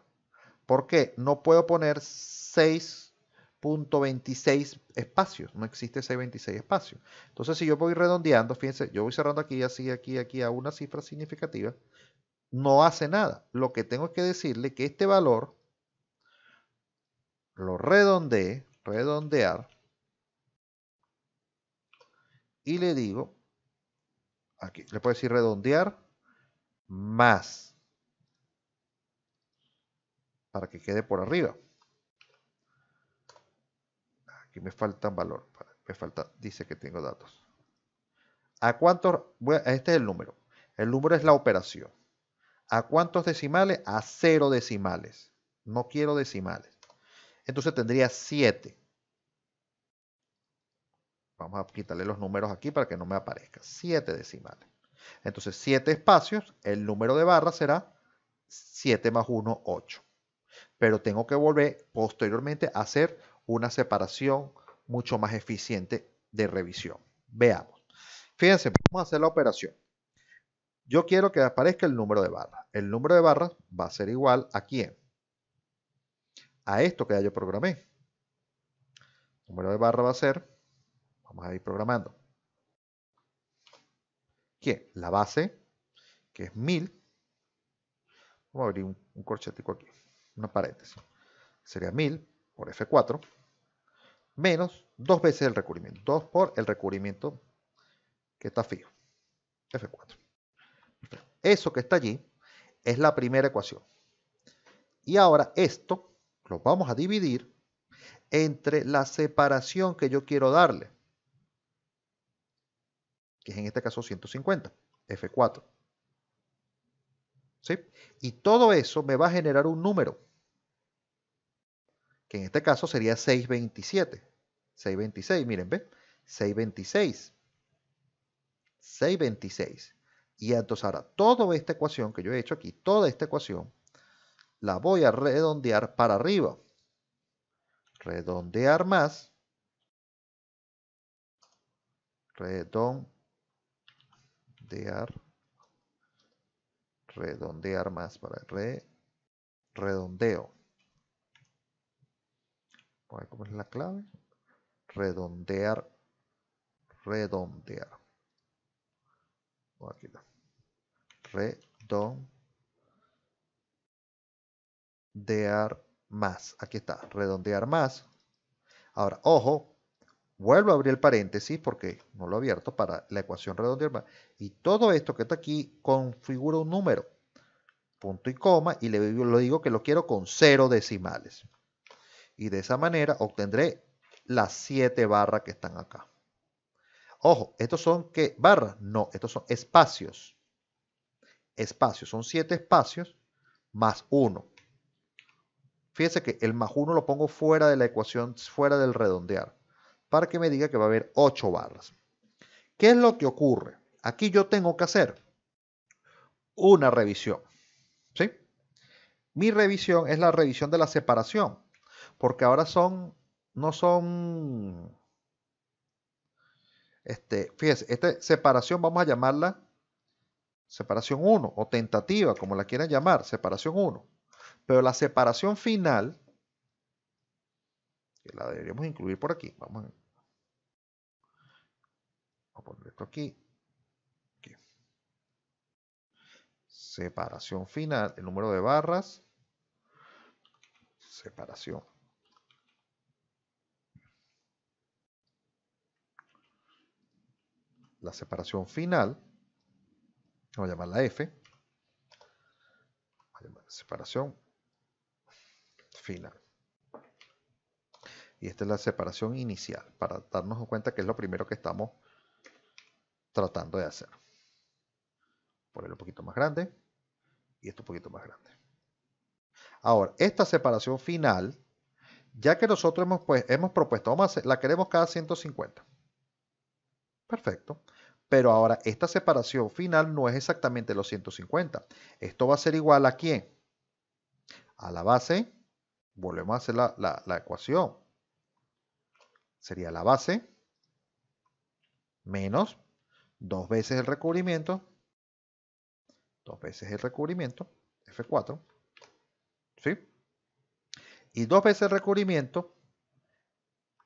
¿Por qué? no puedo poner 6 .26 espacios, no existe ese 626 espacios. Entonces, si yo voy redondeando, fíjense, yo voy cerrando aquí, así, aquí, aquí, a una cifra significativa, no hace nada. Lo que tengo que decirle que este valor lo redondeé, redondear, y le digo, aquí, le puedo decir redondear más, para que quede por arriba. Aquí me falta valor. Me falta, dice que tengo datos. ¿A cuántos? Este es el número. El número es la operación. ¿A cuántos decimales? A cero decimales. No quiero decimales. Entonces tendría 7. Vamos a quitarle los números aquí para que no me aparezca. 7 decimales. Entonces 7 espacios, el número de barra será 7 más 1, 8. Pero tengo que volver posteriormente a hacer una separación mucho más eficiente de revisión. Veamos. Fíjense, vamos a hacer la operación. Yo quiero que aparezca el número de barras. El número de barras va a ser igual a quién? A esto que ya yo programé. El número de barra va a ser, vamos a ir programando. ¿Quién? La base, que es 1000. Vamos a abrir un, un corchetico aquí, una paréntesis. Sería 1000 por F4 menos dos veces el recubrimiento, 2 por el recubrimiento que está fijo, F4. Eso que está allí es la primera ecuación. Y ahora esto lo vamos a dividir entre la separación que yo quiero darle, que es en este caso 150, F4. ¿Sí? Y todo eso me va a generar un número que en este caso sería 627. 626, miren, ¿ve? 626. 626. Y entonces ahora toda esta ecuación que yo he hecho aquí, toda esta ecuación, la voy a redondear para arriba. Redondear más. Redondear. Redondear más para re, redondeo ver cómo es la clave. Redondear. Redondear. Aquí está, Redondear más. Aquí está. Redondear más. Ahora, ojo, vuelvo a abrir el paréntesis porque no lo he abierto para la ecuación redondear más, Y todo esto que está aquí configura un número, punto y coma, y le, digo que lo quiero con cero decimales. Y de esa manera obtendré las 7 barras que están acá. Ojo, estos son qué barras? No, estos son espacios. Espacios, son 7 espacios más 1. Fíjense que el más 1 lo pongo fuera de la ecuación, fuera del redondear, para que me diga que va a haber 8 barras. ¿Qué es lo que ocurre? Aquí yo tengo que hacer una revisión. ¿sí? Mi revisión es la revisión de la separación porque ahora son, no son, este, fíjense, esta separación vamos a llamarla separación 1 o tentativa, como la quieran llamar, separación 1. Pero la separación final, que la deberíamos incluir por aquí, vamos a, poner esto aquí. aquí. Separación final, el número de barras, separación la separación final, vamos a llamarla F, a separación final. Y esta es la separación inicial, para darnos cuenta que es lo primero que estamos tratando de hacer. Ponerlo un poquito más grande y esto un poquito más grande. Ahora, esta separación final, ya que nosotros hemos, pues, hemos propuesto, vamos la queremos cada 150. Perfecto. Pero ahora, esta separación final no es exactamente los 150. Esto va a ser igual a quién? A la base. Volvemos a hacer la, la ecuación. Sería la base menos dos veces el recubrimiento. Dos veces el recubrimiento. F4. ¿Sí? Y dos veces el recubrimiento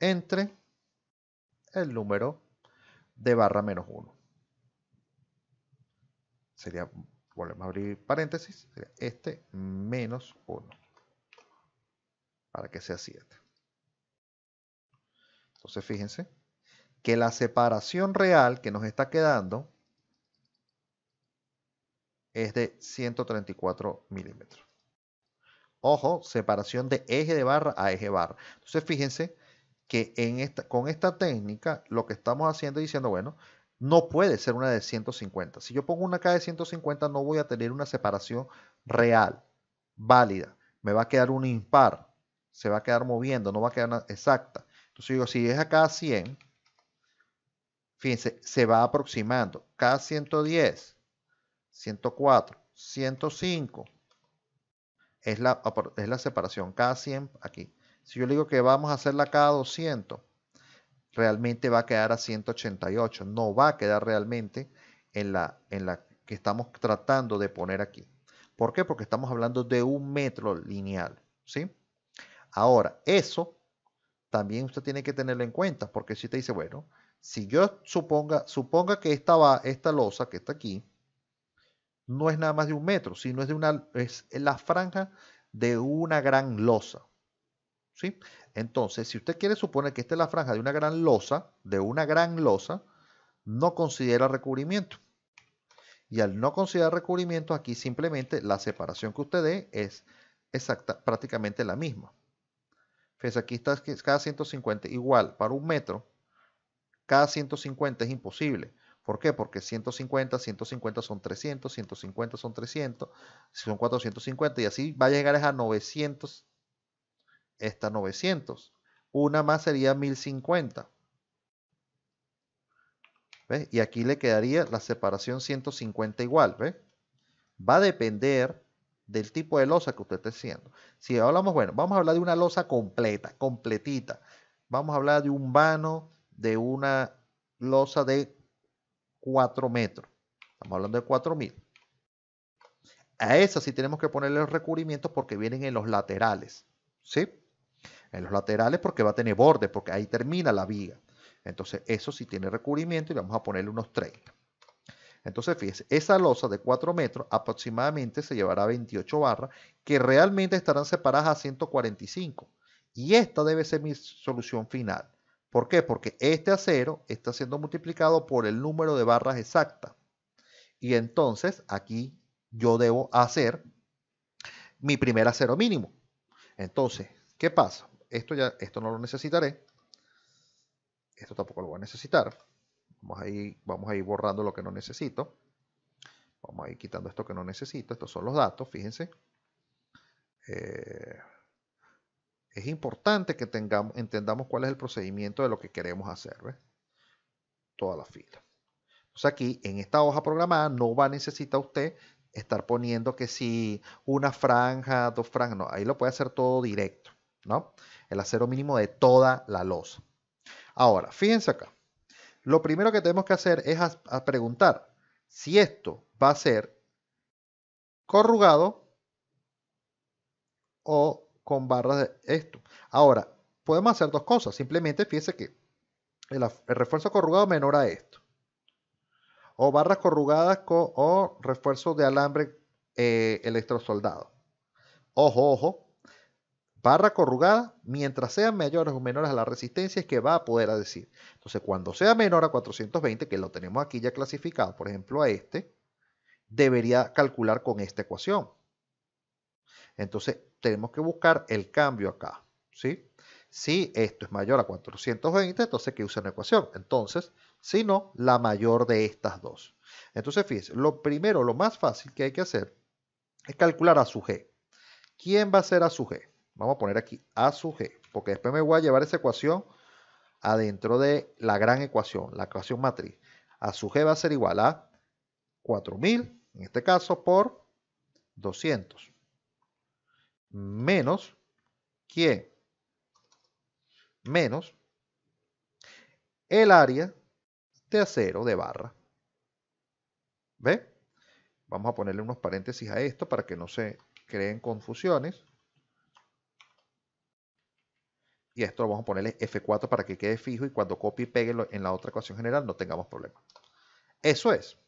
entre el número de barra menos 1 sería, volvemos a abrir paréntesis, este menos 1, para que sea 7. Entonces fíjense que la separación real que nos está quedando es de 134 milímetros. Ojo, separación de eje de barra a eje barra. Entonces fíjense que en esta, con esta técnica lo que estamos haciendo es diciendo, bueno, no puede ser una de 150. Si yo pongo una acá de 150, no voy a tener una separación real, válida. Me va a quedar un impar. Se va a quedar moviendo, no va a quedar exacta. Entonces digo, si es acá 100, fíjense, se va aproximando. Cada 110, 104, 105 es la, es la separación. Cada 100 aquí. Si yo le digo que vamos a hacerla cada 200, realmente va a quedar a 188, no va a quedar realmente en la, en la que estamos tratando de poner aquí. ¿Por qué? Porque estamos hablando de un metro lineal, ¿sí? Ahora, eso también usted tiene que tenerlo en cuenta, porque si te dice, bueno, si yo suponga, suponga que esta, va, esta losa que está aquí, no es nada más de un metro, sino es de una, es la franja de una gran losa. Entonces, si usted quiere suponer que esta es la franja de una gran losa, de una gran losa, no considera recubrimiento. Y al no considerar recubrimiento, aquí simplemente la separación que usted dé es exacta, prácticamente la misma. Fíjese aquí está cada 150 igual para un metro. Cada 150 es imposible. ¿Por qué? Porque 150, 150 son 300, 150 son 300, son 450 y así va a llegar a 900 esta 900. Una más sería 1050. ¿Ves? Y aquí le quedaría la separación 150 igual. ¿ves? Va a depender del tipo de losa que usted esté haciendo. Si hablamos, bueno, vamos a hablar de una losa completa, completita. Vamos a hablar de un vano, de una losa de 4 metros. Estamos hablando de 4000. A esa sí tenemos que ponerle los recubrimientos porque vienen en los laterales. ¿Sí? en los laterales porque va a tener borde, porque ahí termina la viga. Entonces, eso sí tiene recubrimiento y vamos a ponerle unos 30. Entonces, fíjense, esa losa de 4 metros aproximadamente se llevará 28 barras que realmente estarán separadas a 145. Y esta debe ser mi solución final. ¿Por qué? Porque este acero está siendo multiplicado por el número de barras exacta... Y entonces aquí yo debo hacer mi primer acero mínimo. Entonces, ¿qué pasa? esto ya, esto no lo necesitaré. Esto tampoco lo voy a necesitar. Vamos a ir, vamos a ir borrando lo que no necesito. Vamos a ir quitando esto que no necesito. Estos son los datos, fíjense. Eh, es importante que tengamos, entendamos cuál es el procedimiento de lo que queremos hacer. Toda la fila. Entonces aquí, en esta hoja programada, no va a necesitar usted estar poniendo que si una franja, dos franjas, no, ahí lo puede hacer todo directo. El acero mínimo de toda la losa. Ahora, fíjense acá. Lo primero que tenemos que hacer es preguntar si esto va a ser corrugado o con barras de esto. Ahora, podemos hacer dos cosas. Simplemente fíjense que el, refuerzo corrugado menor a esto. O barras corrugadas o refuerzo de alambre eh, electrosoldado. Ojo, ojo, barra corrugada, mientras sean mayores o menores a la resistencia, es que va a poder decir. Entonces, cuando sea menor a 420, que lo tenemos aquí ya clasificado, por ejemplo, a este, debería calcular con esta ecuación. Entonces, tenemos que buscar el cambio acá, ¿sí? Si esto es mayor a 420, entonces que usa una ecuación. Entonces, si no, la mayor de estas dos. Entonces, fíjense, lo primero, lo más fácil que hay que hacer es calcular a su g. ¿Quién va a ser a su g? Vamos a poner aquí A sub G, porque después me voy a llevar esa ecuación adentro de la gran ecuación, la ecuación matriz. A su G va a ser igual a 4000, en este caso, por 200. Menos, ¿quién? Menos el área de acero de barra. ¿Ve? Vamos a ponerle unos paréntesis a esto para que no se creen confusiones. y esto lo vamos a ponerle F4 para que quede fijo y cuando copie y pegue en la otra ecuación general no tengamos problema. Eso es.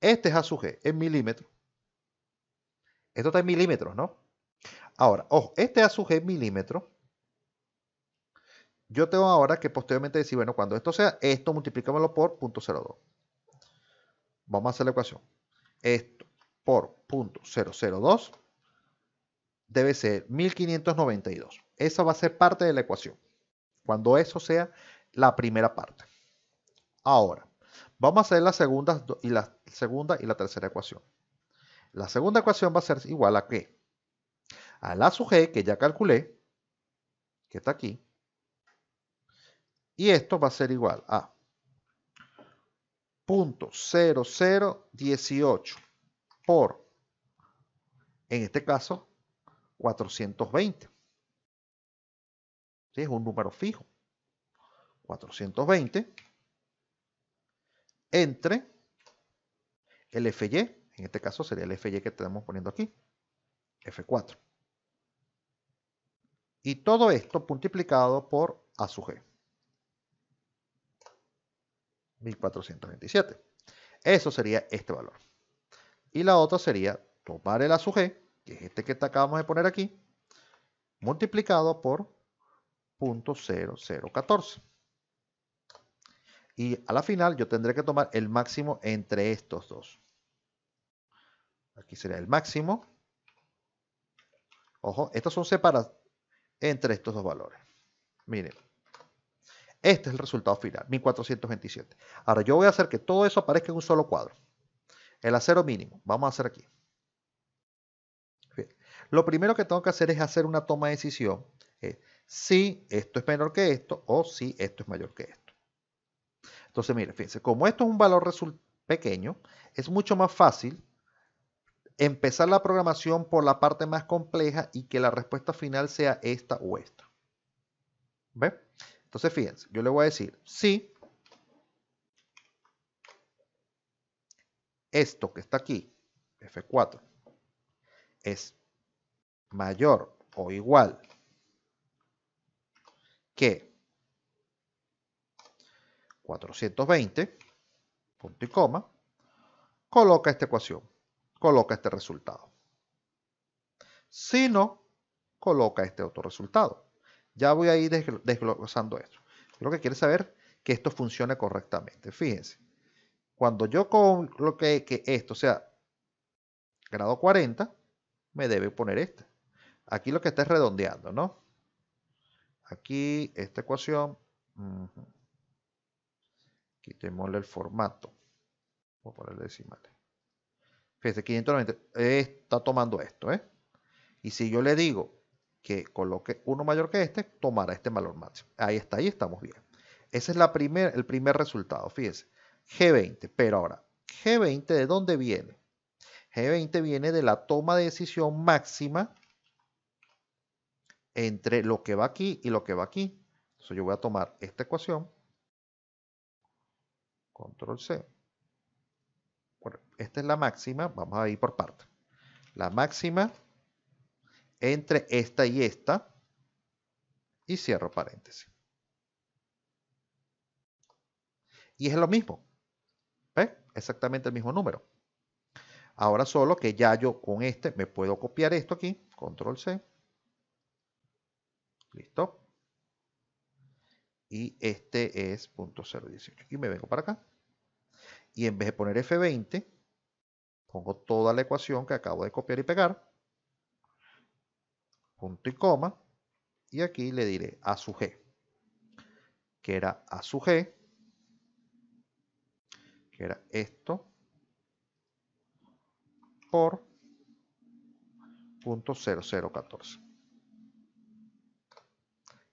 Este es A sub G en milímetros. Esto está en milímetros, ¿no? Ahora, ojo, este A sub G en milímetros. Yo tengo ahora que posteriormente decir, bueno, cuando esto sea, esto multiplicámoslo por .02. Vamos a hacer la ecuación. Esto por .002 debe ser 1592. Esa va a ser parte de la ecuación. Cuando eso sea la primera parte. Ahora, vamos a hacer la segunda y la, segunda y la tercera ecuación. La segunda ecuación va a ser igual a qué? A la sub que ya calculé, que está aquí. Y esto va a ser igual a .0018 por, en este caso, 420. Este es un número fijo. 420 entre el FY, en este caso sería el FY que tenemos poniendo aquí, F4. Y todo esto multiplicado por A sub G. 1427. Eso sería este valor. Y la otra sería tomar el A sub G, que es este que acabamos de poner aquí, multiplicado por .0014 Y a la final yo tendré que tomar el máximo entre estos dos. Aquí sería el máximo. Ojo, estos son separados entre estos dos valores. Miren, este es el resultado final, 1427. Ahora yo voy a hacer que todo eso aparezca en un solo cuadro. El acero mínimo, vamos a hacer aquí. Lo primero que tengo que hacer es hacer una toma de decisión. Eh, si esto es menor que esto o si esto es mayor que esto. Entonces, mire, fíjense, como esto es un valor pequeño, es mucho más fácil empezar la programación por la parte más compleja y que la respuesta final sea esta o esta. ¿Ve? Entonces, fíjense, yo le voy a decir, si esto que está aquí, F4, es mayor o igual que 420, punto y coma, coloca esta ecuación, coloca este resultado. Si no, coloca este otro resultado. Ya voy a ir desglosando esto. Lo que quiere saber que esto funcione correctamente. Fíjense, cuando yo coloque que esto sea grado 40, me debe poner este Aquí lo que está es redondeando, ¿no? Aquí, esta ecuación, quitémosle el formato, voy a ponerle decimales. Fíjese 590 está tomando esto, ¿eh? Y si yo le digo que coloque uno mayor que este, tomará este valor máximo. Ahí está, ahí estamos bien. Ese es el primer resultado, fíjense. G20, pero ahora, G20 ¿de dónde viene? G20 viene de la toma de decisión máxima entre lo que va aquí y lo que va aquí. Entonces yo voy a tomar esta ecuación, control C. esta es la máxima, vamos a ir por parte. La máxima entre esta y esta, y cierro paréntesis. Y es lo mismo, ¿ves? Exactamente el mismo número. Ahora solo que ya yo con este me puedo copiar esto aquí, control C, ¿Listo? Y este es .018. Y me vengo para acá. Y en vez de poner F20, pongo toda la ecuación que acabo de copiar y pegar. Punto y coma. Y aquí le diré A su G. Que era A su G. Que era esto. Por .0014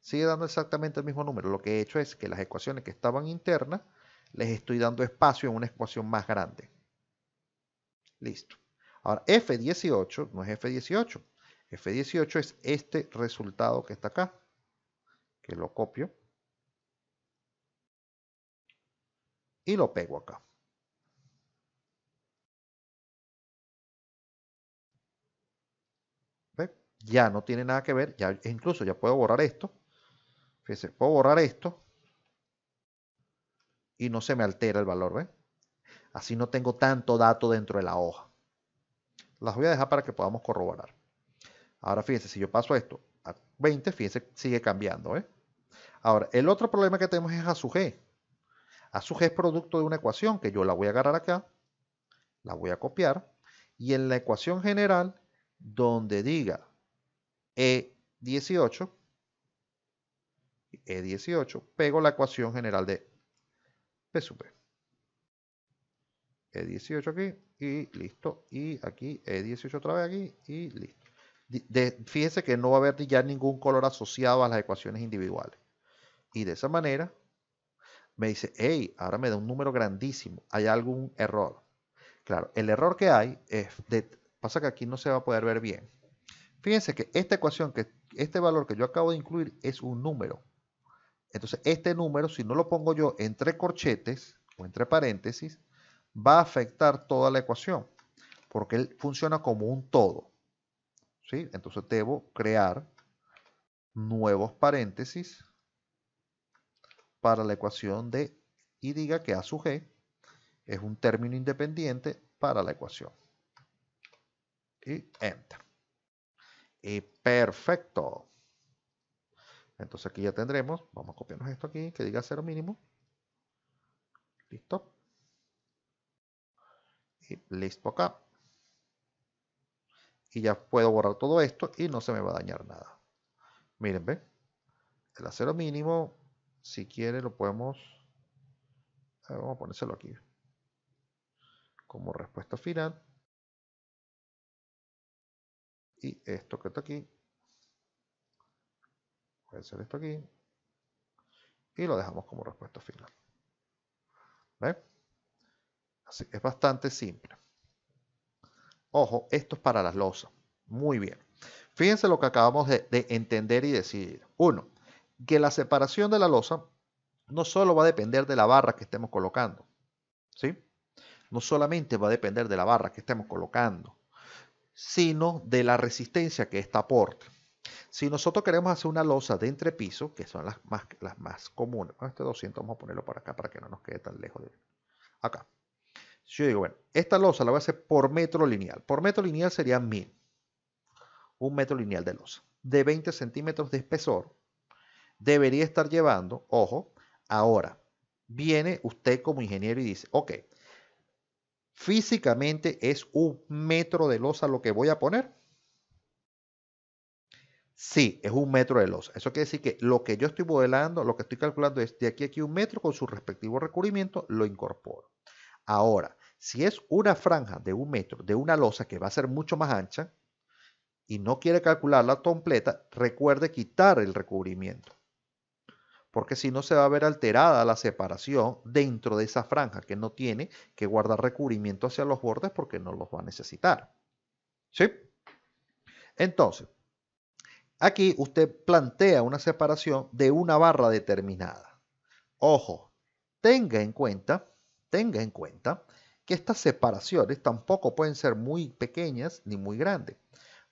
sigue dando exactamente el mismo número. Lo que he hecho es que las ecuaciones que estaban internas les estoy dando espacio en una ecuación más grande. Listo. Ahora, F18 no es F18. F18 es este resultado que está acá, que lo copio y lo pego acá. Ya no tiene nada que ver, ya, incluso ya puedo borrar esto Fíjense, puedo borrar esto y no se me altera el valor, ve Así no tengo tanto dato dentro de la hoja. Las voy a dejar para que podamos corroborar. Ahora fíjense, si yo paso esto a 20, fíjense, sigue cambiando, ¿eh? Ahora, el otro problema que tenemos es a su G. A su G es producto de una ecuación que yo la voy a agarrar acá, la voy a copiar, y en la ecuación general, donde diga E18, e18, pego la ecuación general de P sub P. E18 aquí y listo. Y aquí E18 otra vez aquí y listo. fíjense que no va a haber ya ningún color asociado a las ecuaciones individuales. Y de esa manera me dice, hey, ahora me da un número grandísimo, hay algún error. Claro, el error que hay es, pasa que aquí no se va a poder ver bien. Fíjense que esta ecuación, que este valor que yo acabo de incluir es un número. Entonces, este número, si no lo pongo yo entre corchetes o entre paréntesis, va a afectar toda la ecuación, porque él funciona como un todo. ¿sí? Entonces debo crear nuevos paréntesis para la ecuación de y diga que a sub g es un término independiente para la ecuación. Y enter. Y perfecto. Entonces aquí ya tendremos, vamos a copiarnos esto aquí, que diga cero mínimo. Listo. Y listo acá. Y ya puedo borrar todo esto y no se me va a dañar nada. Miren, ¿ven? El acero mínimo, si quiere lo podemos... vamos a ponérselo aquí. Como respuesta final. Y esto que está aquí Voy a aquí. Y lo dejamos como respuesta final. ¿Ve? Así, es bastante simple. Ojo, esto es para las losas. Muy bien. Fíjense lo que acabamos de, entender y decidir. Uno, que la separación de la losa no solo va a depender de la barra que estemos colocando. ¿Sí? No solamente va a depender de la barra que estemos colocando, sino de la resistencia que ésta aporte. Si nosotros queremos hacer una losa de entrepiso, que son las más, las más comunes, este 200 vamos a ponerlo por acá para que no nos quede tan lejos de acá. Si yo digo, bueno, esta losa la voy a hacer por metro lineal. Por metro lineal sería 1000. Un metro lineal de losa. De 20 centímetros de espesor. Debería estar llevando, ojo, ahora, viene usted como ingeniero y dice, ok, físicamente es un metro de losa lo que voy a poner. Sí, es un metro de losa. Eso quiere decir que lo que yo estoy modelando, lo que estoy calculando es de aquí a aquí un metro con su respectivo recubrimiento, lo incorporo. Ahora, si es una franja de un metro de una losa que va a ser mucho más ancha y no quiere calcularla completa, recuerde quitar el recubrimiento. Porque si no se va a ver alterada la separación dentro de esa franja que no tiene que guardar recubrimiento hacia los bordes porque no los va a necesitar. ¿Sí? Entonces, Aquí usted plantea una separación de una barra determinada. Ojo, tenga en cuenta, tenga en cuenta que estas separaciones tampoco pueden ser muy pequeñas ni muy grandes.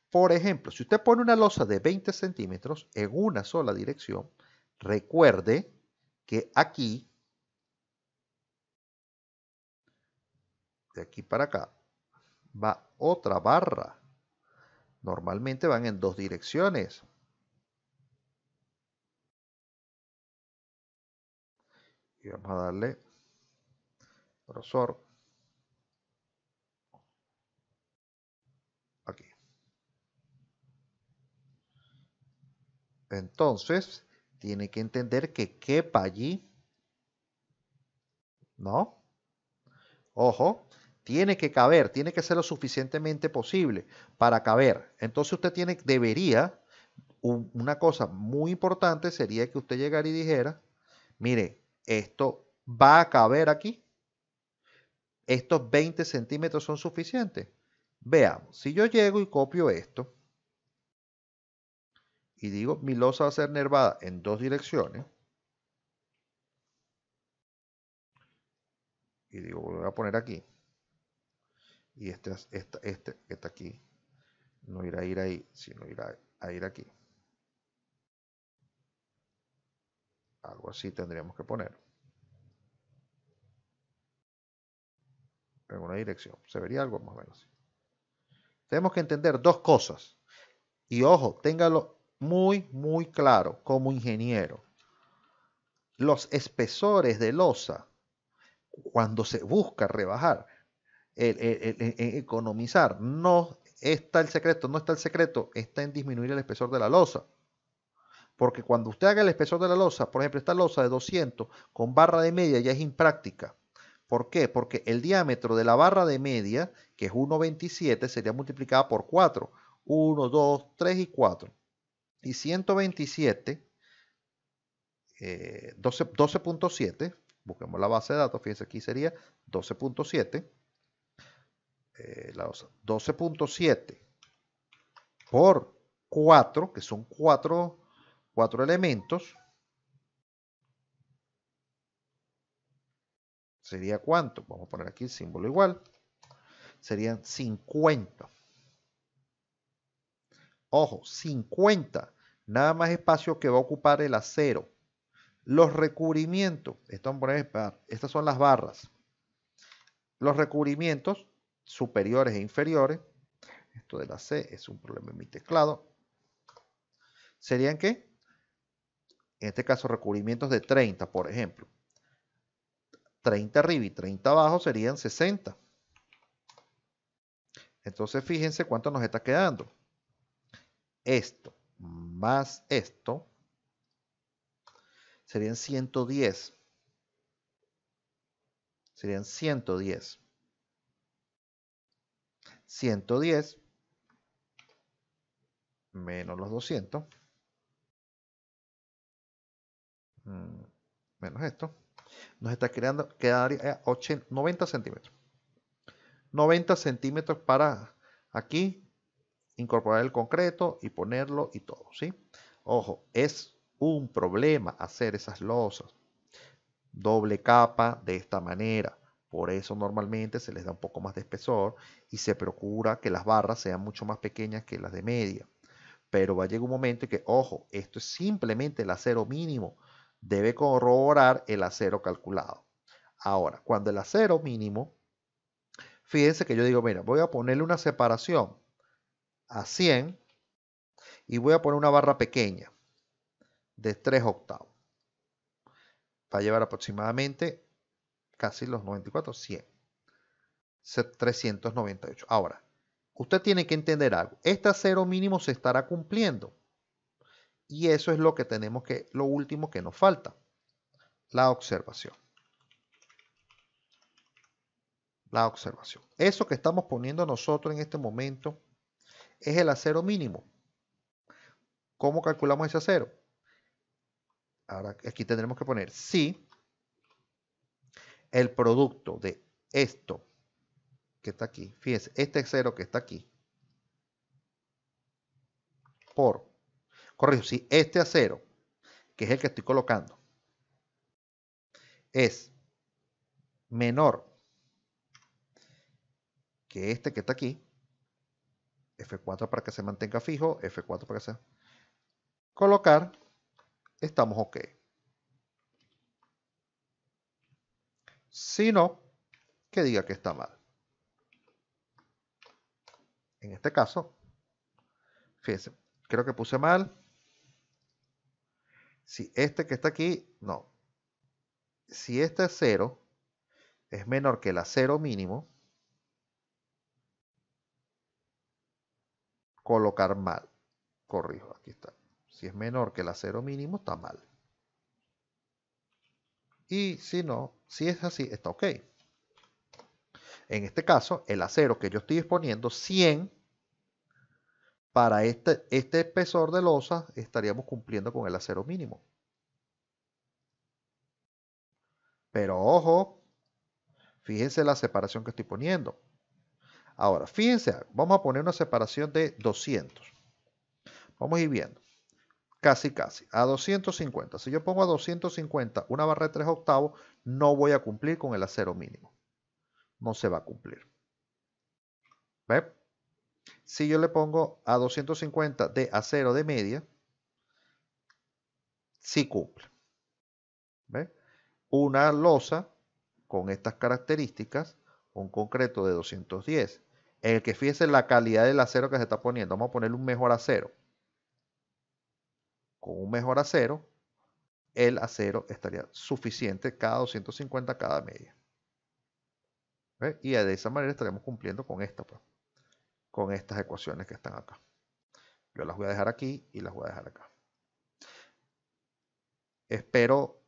Por ejemplo, si usted pone una losa de 20 centímetros en una sola dirección, recuerde que aquí, de aquí para acá, va otra barra normalmente van en dos direcciones. Y vamos a darle grosor. Aquí. Entonces, tiene que entender que quepa allí. ¿No? Ojo, tiene que caber, tiene que ser lo suficientemente posible para caber. Entonces usted tiene, debería, una cosa muy importante sería que usted llegara y dijera, mire, esto va a caber aquí. Estos 20 centímetros son suficientes. Veamos, si yo llego y copio esto y digo mi losa va a ser nervada en dos direcciones, y digo, voy a poner aquí. Y este, está este, aquí no irá a ir ahí, sino irá a ir aquí. Algo así tendríamos que poner. En una dirección. Se vería algo más o menos. Tenemos que entender dos cosas. Y ojo, téngalo muy, muy claro como ingeniero. Los espesores de losa, cuando se busca rebajar, el, economizar. No está el secreto, no está el secreto, está en disminuir el espesor de la losa. Porque cuando usted haga el espesor de la losa, por ejemplo, esta losa de 200 con barra de media ya es impráctica. ¿Por qué? Porque el diámetro de la barra de media, que es 1,27, sería multiplicada por 4. 1, 2, 3 y 4. Y 127, 12.7, eh, busquemos la base de datos, fíjense aquí sería 12.7 12.7 eh, por 4, que son 4, elementos, sería cuánto? Vamos a poner aquí el símbolo igual. Serían 50. Ojo, 50. Nada más espacio que va a ocupar el acero. Los recubrimientos. estas son las barras. Los recubrimientos superiores e inferiores, esto de la C es un problema en mi teclado, serían que, en este caso, recubrimientos de 30, por ejemplo. 30 arriba y 30 abajo serían 60. Entonces, fíjense cuánto nos está quedando. Esto más esto serían 110. Serían 110. 110 menos los 200 mm, menos esto nos está creando quedaría 80, eh, 90 centímetros 90 centímetros para aquí incorporar el concreto y ponerlo y todo ¿sí? ojo es un problema hacer esas losas doble capa de esta manera por eso normalmente se les da un poco más de espesor y se procura que las barras sean mucho más pequeñas que las de media. Pero va a llegar un momento en que, ojo, esto es simplemente el acero mínimo. Debe corroborar el acero calculado. Ahora, cuando el acero mínimo, fíjense que yo digo, mira, voy a ponerle una separación a 100 y voy a poner una barra pequeña de 3 octavos. Va a llevar aproximadamente casi los 94, 100. 398. Ahora, usted tiene que entender algo. Este acero mínimo se estará cumpliendo. Y eso es lo que tenemos que, lo último que nos falta. La observación. La observación. Eso que estamos poniendo nosotros en este momento es el acero mínimo. ¿Cómo calculamos ese acero? Ahora aquí tendremos que poner sí el producto de esto que está aquí, fíjense, este acero que está aquí, por, corrijo, si este acero, que es el que estoy colocando, es menor que este que está aquí, F4 para que se mantenga fijo, F4 para que se... Colocar, estamos ok. si no, que diga que está mal. En este caso, fíjense, creo que puse mal. Si este que está aquí, no. Si este es 0, es menor que el acero mínimo, colocar mal. Corrijo, aquí está. Si es menor que el acero mínimo, está mal. Y si no, si es así, está ok. En este caso, el acero que yo estoy exponiendo, 100, para este, este espesor de losa estaríamos cumpliendo con el acero mínimo. Pero ojo, fíjense la separación que estoy poniendo. Ahora, fíjense, vamos a poner una separación de 200. Vamos a ir viendo casi casi, a 250. Si yo pongo a 250 una barra de 3 octavos, no voy a cumplir con el acero mínimo. No se va a cumplir. ¿Ve? Si yo le pongo a 250 de acero de media, sí cumple. ¿Ve? Una losa con estas características, un concreto de 210, en el que fíjese la calidad del acero que se está poniendo, vamos a poner un mejor acero con un mejor acero, el acero estaría suficiente cada 250 cada media. Y de esa manera estaremos cumpliendo con pues, con estas ecuaciones que están acá. Yo las voy a dejar aquí y las voy a dejar acá. Espero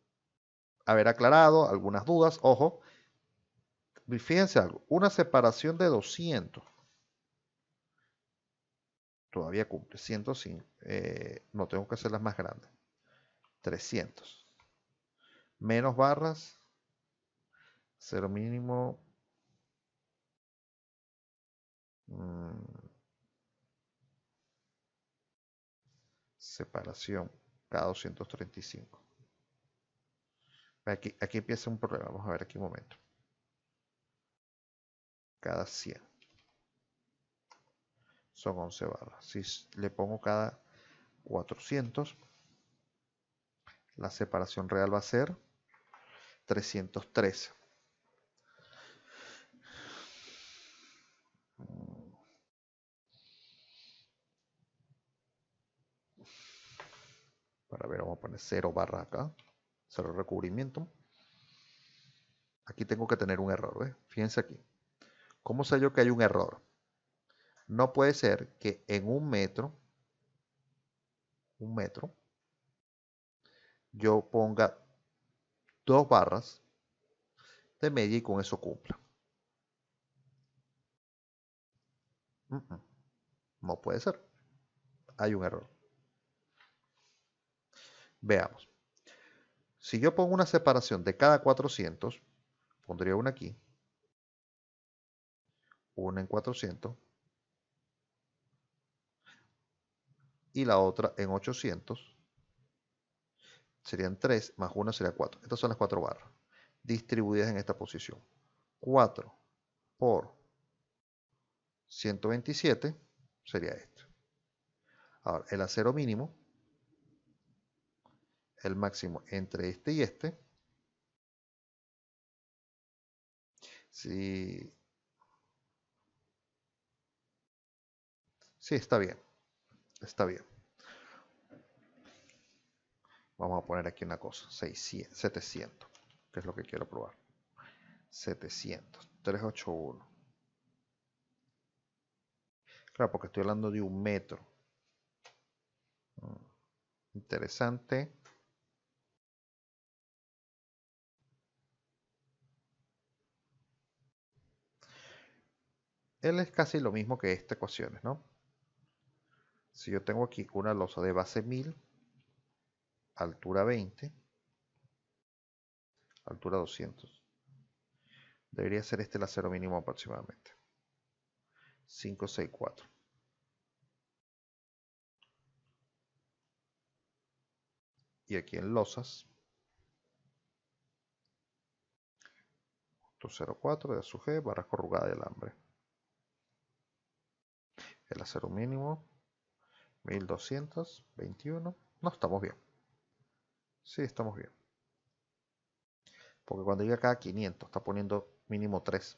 haber aclarado algunas dudas. Ojo, fíjense algo, una separación de 200 todavía cumple. 105, eh, no tengo que hacer las más grandes. 300. Menos barras, cero mínimo. Mm. Separación, cada 235. Aquí, aquí empieza un problema, vamos a ver aquí un momento. Cada 100 son 11 barras. Si le pongo cada 400, la separación real va a ser 313. Para ver, vamos a poner 0 barra acá, 0 recubrimiento. Aquí tengo que tener un error, ¿eh? Fíjense aquí. ¿Cómo sé yo que hay un error? No puede ser que en un metro, un metro, yo ponga dos barras de media y con eso cumpla. No puede ser. Hay un error. Veamos. Si yo pongo una separación de cada 400, pondría una aquí, una en 400, y la otra en 800. Serían 3 más 1 sería 4. Estas son las 4 barras distribuidas en esta posición. 4 por 127 sería esto. Ahora, el acero mínimo, el máximo entre este y este. Si sí, está bien. Está bien. Vamos a poner aquí una cosa, 700, que es lo que quiero probar. 700, 381. Claro, porque estoy hablando de un metro. Mm, interesante. Él es casi lo mismo que esta ecuación, ¿no? Si yo tengo aquí una losa de base 1000, altura 20, altura 200. Debería ser este el acero mínimo aproximadamente. 5, 6, 4. Y aquí en losas. 04 de su G, barra corrugada de alambre. El acero mínimo 1221. No, estamos bien. Sí, estamos bien. Porque cuando llega acá a 500, está poniendo mínimo 3.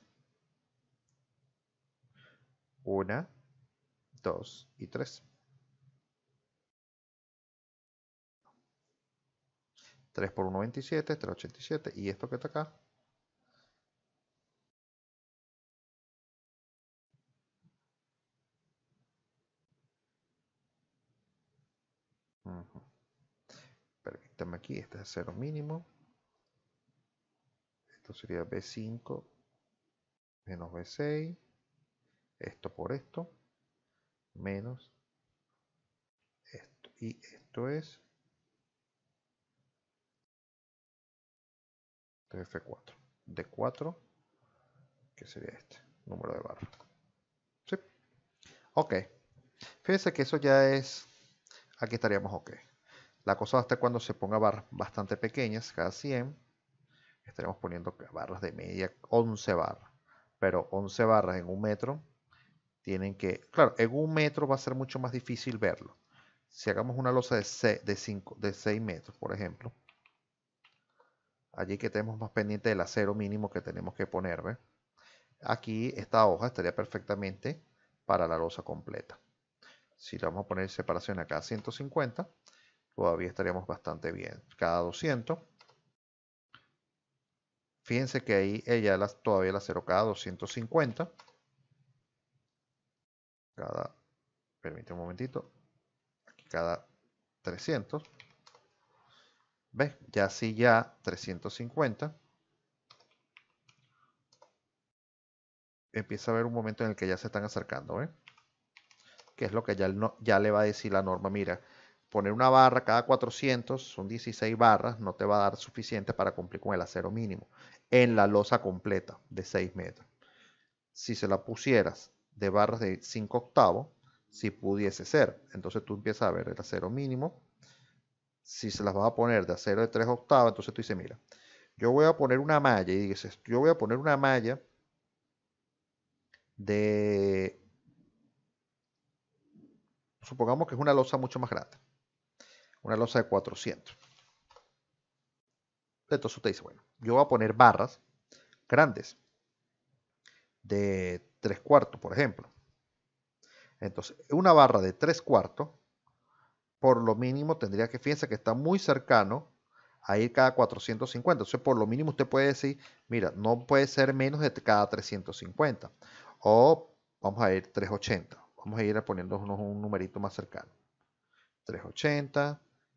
1, 2 y 3. 3 por 3, 3,87. Y esto que está acá, aquí, este es cero mínimo. Esto sería B5 menos B6. Esto por esto. Menos esto. Y esto es F4. D4, que sería este, número de barra. Ok. Fíjense que eso ya es... Aquí estaríamos ok. La cosa hasta cuando se ponga barras bastante pequeñas, cada 100. Estaremos poniendo barras de media, 11 barras. Pero 11 barras en un metro tienen que... Claro, en un metro va a ser mucho más difícil verlo. Si hagamos una losa de 6, de 5, de 6 metros, por ejemplo. Allí que tenemos más pendiente del acero mínimo que tenemos que poner. ¿ve? Aquí esta hoja estaría perfectamente para la losa completa. Si le vamos a poner separación acá 150, todavía estaríamos bastante bien. Cada 200. Fíjense que ahí ella todavía la cero. cada 250. Cada, permite un momentito, cada 300. ¿Ves? Ya sí, ya 350. Empieza a haber un momento en el que ya se están acercando, ¿eh? Que es lo que ya, no, ya le va a decir la norma, mira, poner una barra cada 400, son 16 barras, no te va a dar suficiente para cumplir con el acero mínimo en la losa completa de 6 metros. Si se la pusieras de barras de 5 octavos, si pudiese ser, entonces tú empiezas a ver el acero mínimo. Si se las vas a poner de acero de 3 octavos, entonces tú dices, mira, yo voy a poner una malla, y dices, yo voy a poner una malla de supongamos que es una losa mucho más grande una losa de 400. Entonces usted dice, bueno, yo voy a poner barras grandes de 3 cuartos, por ejemplo. Entonces, una barra de 3 cuartos, por lo mínimo tendría que, fíjense que está muy cercano a ir cada 450. Entonces, por lo mínimo usted puede decir, mira, no puede ser menos de cada 350. O vamos a ir 380. Vamos a ir poniéndonos un numerito más cercano. 380,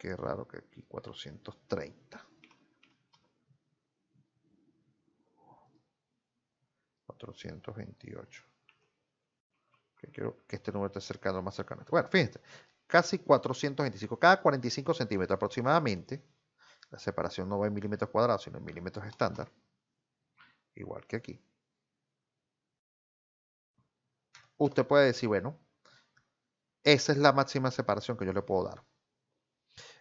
Qué raro que aquí 430. 428. Que quiero que este número esté cercano, más cercano. Este. Bueno, fíjense, casi 425, cada 45 centímetros aproximadamente. La separación no va en milímetros cuadrados, sino en milímetros estándar. Igual que aquí. Usted puede decir, bueno, esa es la máxima separación que yo le puedo dar.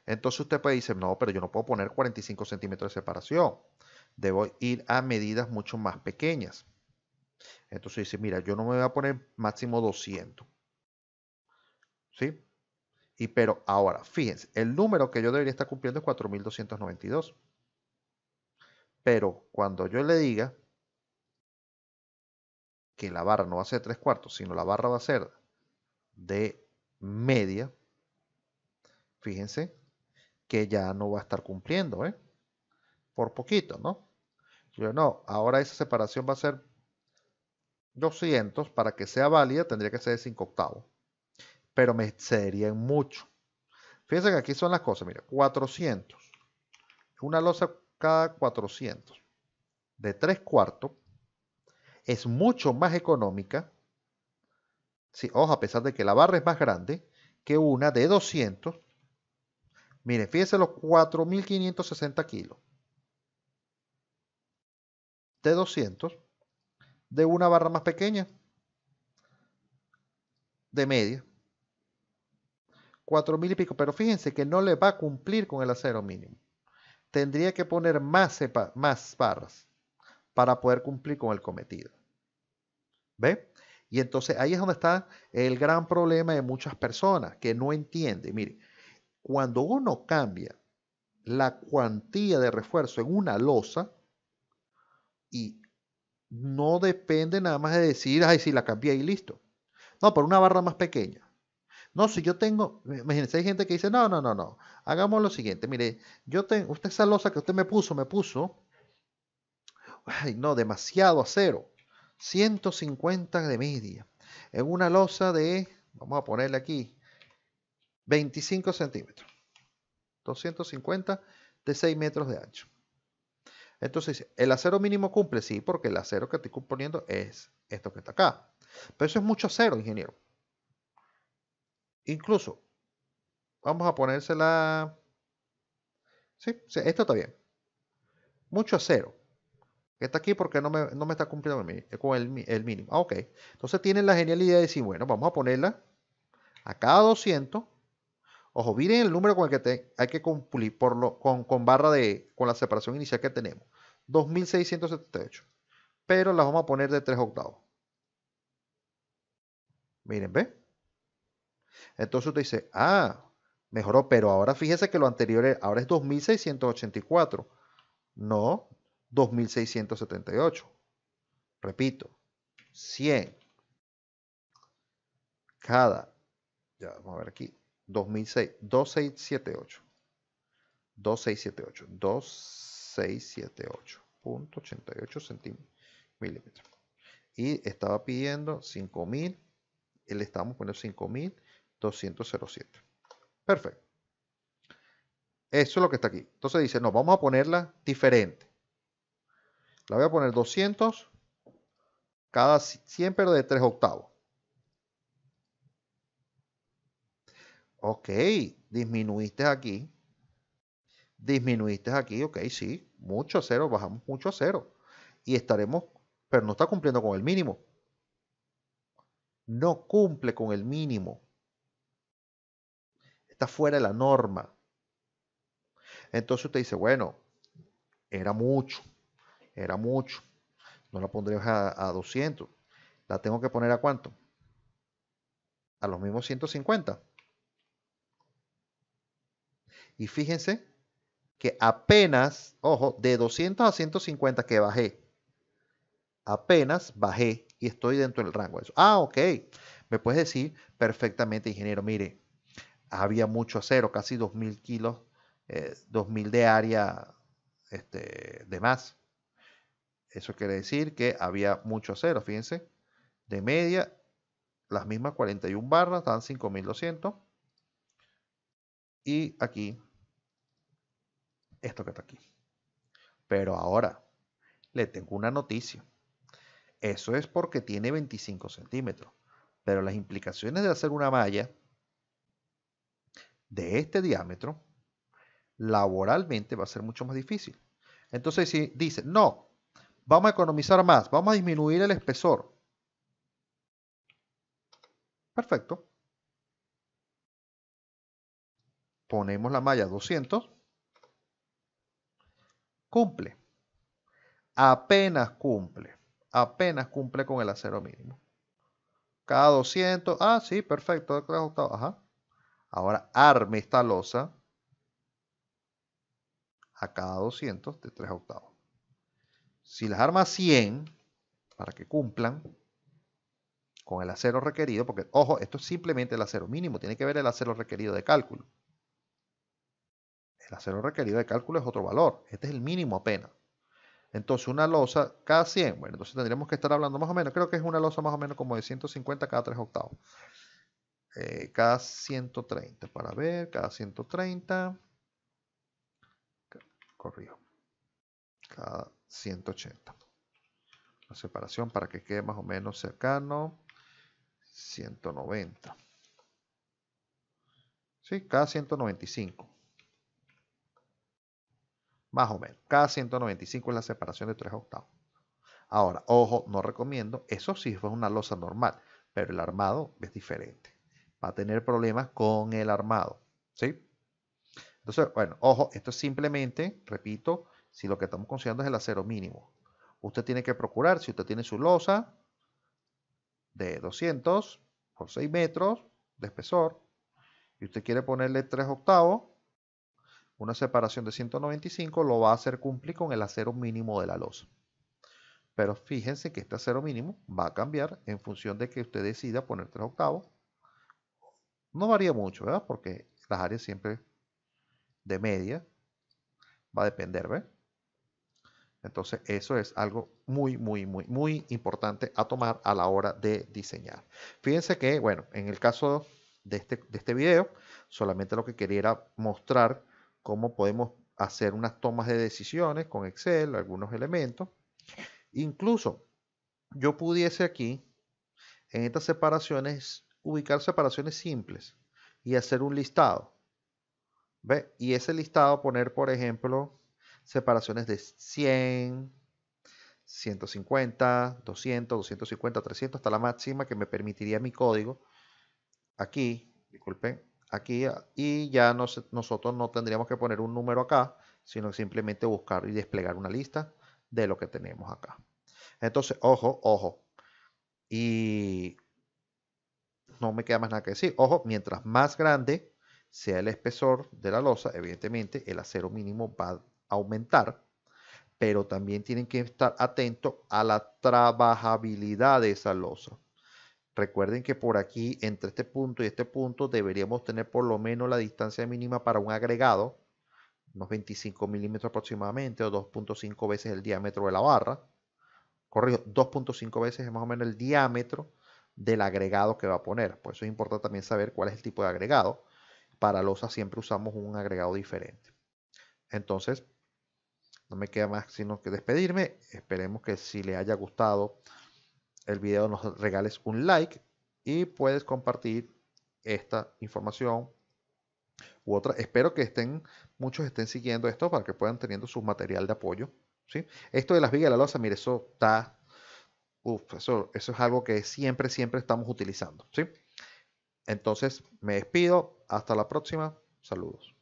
Entonces usted puede decir, no, pero yo no puedo poner 45 centímetros de separación. Debo ir a medidas mucho más pequeñas. Entonces dice, mira, yo no me voy a poner máximo 200. ¿Sí? Y pero ahora, fíjense, el número que yo debería estar cumpliendo es 4292. Pero cuando yo le diga que la barra no va a ser 3 cuartos, sino la barra va a ser de media, fíjense que ya no va a estar cumpliendo, ¿eh? Por poquito, ¿no? Yo no, ahora esa separación va a ser 200, para que sea válida tendría que ser de 5 octavos, pero me excedería en mucho. Fíjense que aquí son las cosas, mira, 400, una losa cada 400, de 3 cuartos, es mucho más económica, si, ojo, a pesar de que la barra es más grande, que una de 200 Mire, fíjese los 4.560 kilos de 200 de una barra más pequeña de media. 4.000 y pico, pero fíjense que no le va a cumplir con el acero mínimo. Tendría que poner más, más barras para poder cumplir con el cometido. ¿Ve? Y entonces ahí es donde está el gran problema de muchas personas que no entienden. Mire, cuando uno cambia la cuantía de refuerzo en una losa y no depende nada más de decir, ay, si la cambié y listo. No, por una barra más pequeña. No, si yo tengo, imagínense, hay gente que dice, no, no, no, no, hagamos lo siguiente, mire, yo tengo, usted esa losa que usted me puso, me puso, ay, no, demasiado acero, 150 de media, en una losa de, vamos a ponerle aquí, 25 centímetros. 250 de 6 metros de ancho. Entonces, ¿el acero mínimo cumple? Sí, porque el acero que estoy componiendo es esto que está acá. Pero eso es mucho acero, ingeniero. Incluso, vamos a ponérsela... Sí, esto está bien. Mucho acero. Que está aquí porque no me, está cumpliendo el, con el, mínimo. Ah, ok. Entonces tienen la genial idea de decir, bueno, vamos a ponerla a cada 200 Ojo, miren el número con el que hay que cumplir por lo, con, barra de con la separación inicial que tenemos. 2678. Pero las vamos a poner de 3 octavos. Miren, ¿ve? Entonces usted dice, ah, mejoró, pero ahora fíjese que lo anterior es, ahora es 2684. No, 2678. Repito, 100. Cada. Ya, vamos a ver aquí. 2006, 2678. 2678. 2678. 88 centímetros milímetros. Y estaba pidiendo 5000. Le estamos poniendo 5207. Perfecto. Eso es lo que está aquí. Entonces dice, no, vamos a ponerla diferente. La voy a poner 200 cada 100, pero de 3 octavos. Ok, disminuiste aquí. Disminuiste aquí, ok, sí, mucho a cero, bajamos mucho a cero. Y estaremos, pero no está cumpliendo con el mínimo. No cumple con el mínimo. Está fuera de la norma. Entonces usted dice, bueno, era mucho, era mucho. No la pondré a, a 200. ¿La tengo que poner a cuánto? A los mismos 150. Y fíjense que apenas, ojo, de 200 a 150 que bajé, apenas bajé y estoy dentro del rango Ah, ok. Me puedes decir perfectamente, ingeniero, mire, había mucho acero, casi 2.000 kilos, 2.000 eh, de área este, de más. Eso quiere decir que había mucho acero, fíjense. De media, las mismas 41 barras, dan 5.200. Y aquí esto que está aquí. Pero ahora, le tengo una noticia. Eso es porque tiene 25 centímetros. Pero las implicaciones de hacer una malla de este diámetro, laboralmente va a ser mucho más difícil. Entonces, si dice, no, vamos a economizar más, vamos a disminuir el espesor. Perfecto. Ponemos la malla 200 cumple. Apenas cumple. Apenas cumple con el acero mínimo. Cada 200. Ah, sí, perfecto. Ajá. Ahora arme esta losa a cada 200 de 3 octavos. Si las arma 100, para que cumplan con el acero requerido, porque ojo, esto es simplemente el acero mínimo, tiene que ver el acero requerido de cálculo. La acero requerido de cálculo es otro valor. Este es el mínimo apenas. Entonces, una losa cada 100. Bueno, entonces tendríamos que estar hablando más o menos. Creo que es una losa más o menos como de 150 cada 3 octavos. Eh, cada 130. Para ver, cada 130. Corrijo. Cada 180. La separación para que quede más o menos cercano. 190. Sí, cada 195. Más o menos. Cada 195 es la separación de 3 octavos. Ahora, ojo, no recomiendo. Eso sí fue una losa normal, pero el armado es diferente. Va a tener problemas con el armado. ¿Sí? Entonces, bueno, ojo, esto es simplemente, repito, si lo que estamos considerando es el acero mínimo. Usted tiene que procurar, si usted tiene su losa de 200 por 6 metros de espesor y usted quiere ponerle 3 octavos, una separación de 195 lo va a hacer cumplir con el acero mínimo de la losa. Pero fíjense que este acero mínimo va a cambiar en función de que usted decida poner 3 octavos. No varía mucho, ¿verdad? Porque las áreas siempre de media va a depender, ¿ve? Entonces, eso es algo muy, muy, muy, muy importante a tomar a la hora de diseñar. Fíjense que, bueno, en el caso de este, de este video, solamente lo que quería era mostrar cómo podemos hacer unas tomas de decisiones con Excel, algunos elementos. Incluso yo pudiese aquí, en estas separaciones, ubicar separaciones simples y hacer un listado. ¿Ve? Y ese listado poner, por ejemplo, separaciones de 100, 150, 200, 250, 300, hasta la máxima que me permitiría mi código. Aquí, disculpen, aquí ah, y ya nosotros no tendríamos que poner un número acá, sino simplemente buscar y desplegar una lista de lo que tenemos acá. Entonces, ojo, ojo. Y no me queda más nada que decir. Ojo, mientras más grande sea el espesor de la losa, evidentemente el acero mínimo va a aumentar, pero también tienen que estar atentos a la trabajabilidad de esa losa. Recuerden que por aquí, entre este punto y este punto, deberíamos tener por lo menos la distancia mínima para un agregado, unos 25 milímetros aproximadamente, o 2.5 veces el diámetro de la barra. Corrijo, 2.5 veces es más o menos el diámetro del agregado que va a poner. Por eso es importante también saber cuál es el tipo de agregado. Para losa siempre usamos un agregado diferente. Entonces, no me queda más sino que despedirme. Esperemos que si le haya gustado el video nos regales un like y puedes compartir esta información u otra. Espero que estén, muchos estén siguiendo esto para que puedan teniendo su material de apoyo. ¿sí? Esto de las vigas de la losa, mire, eso está. Uf, eso, eso es algo que siempre, siempre estamos utilizando. ¿sí? Entonces, me despido. Hasta la próxima. Saludos.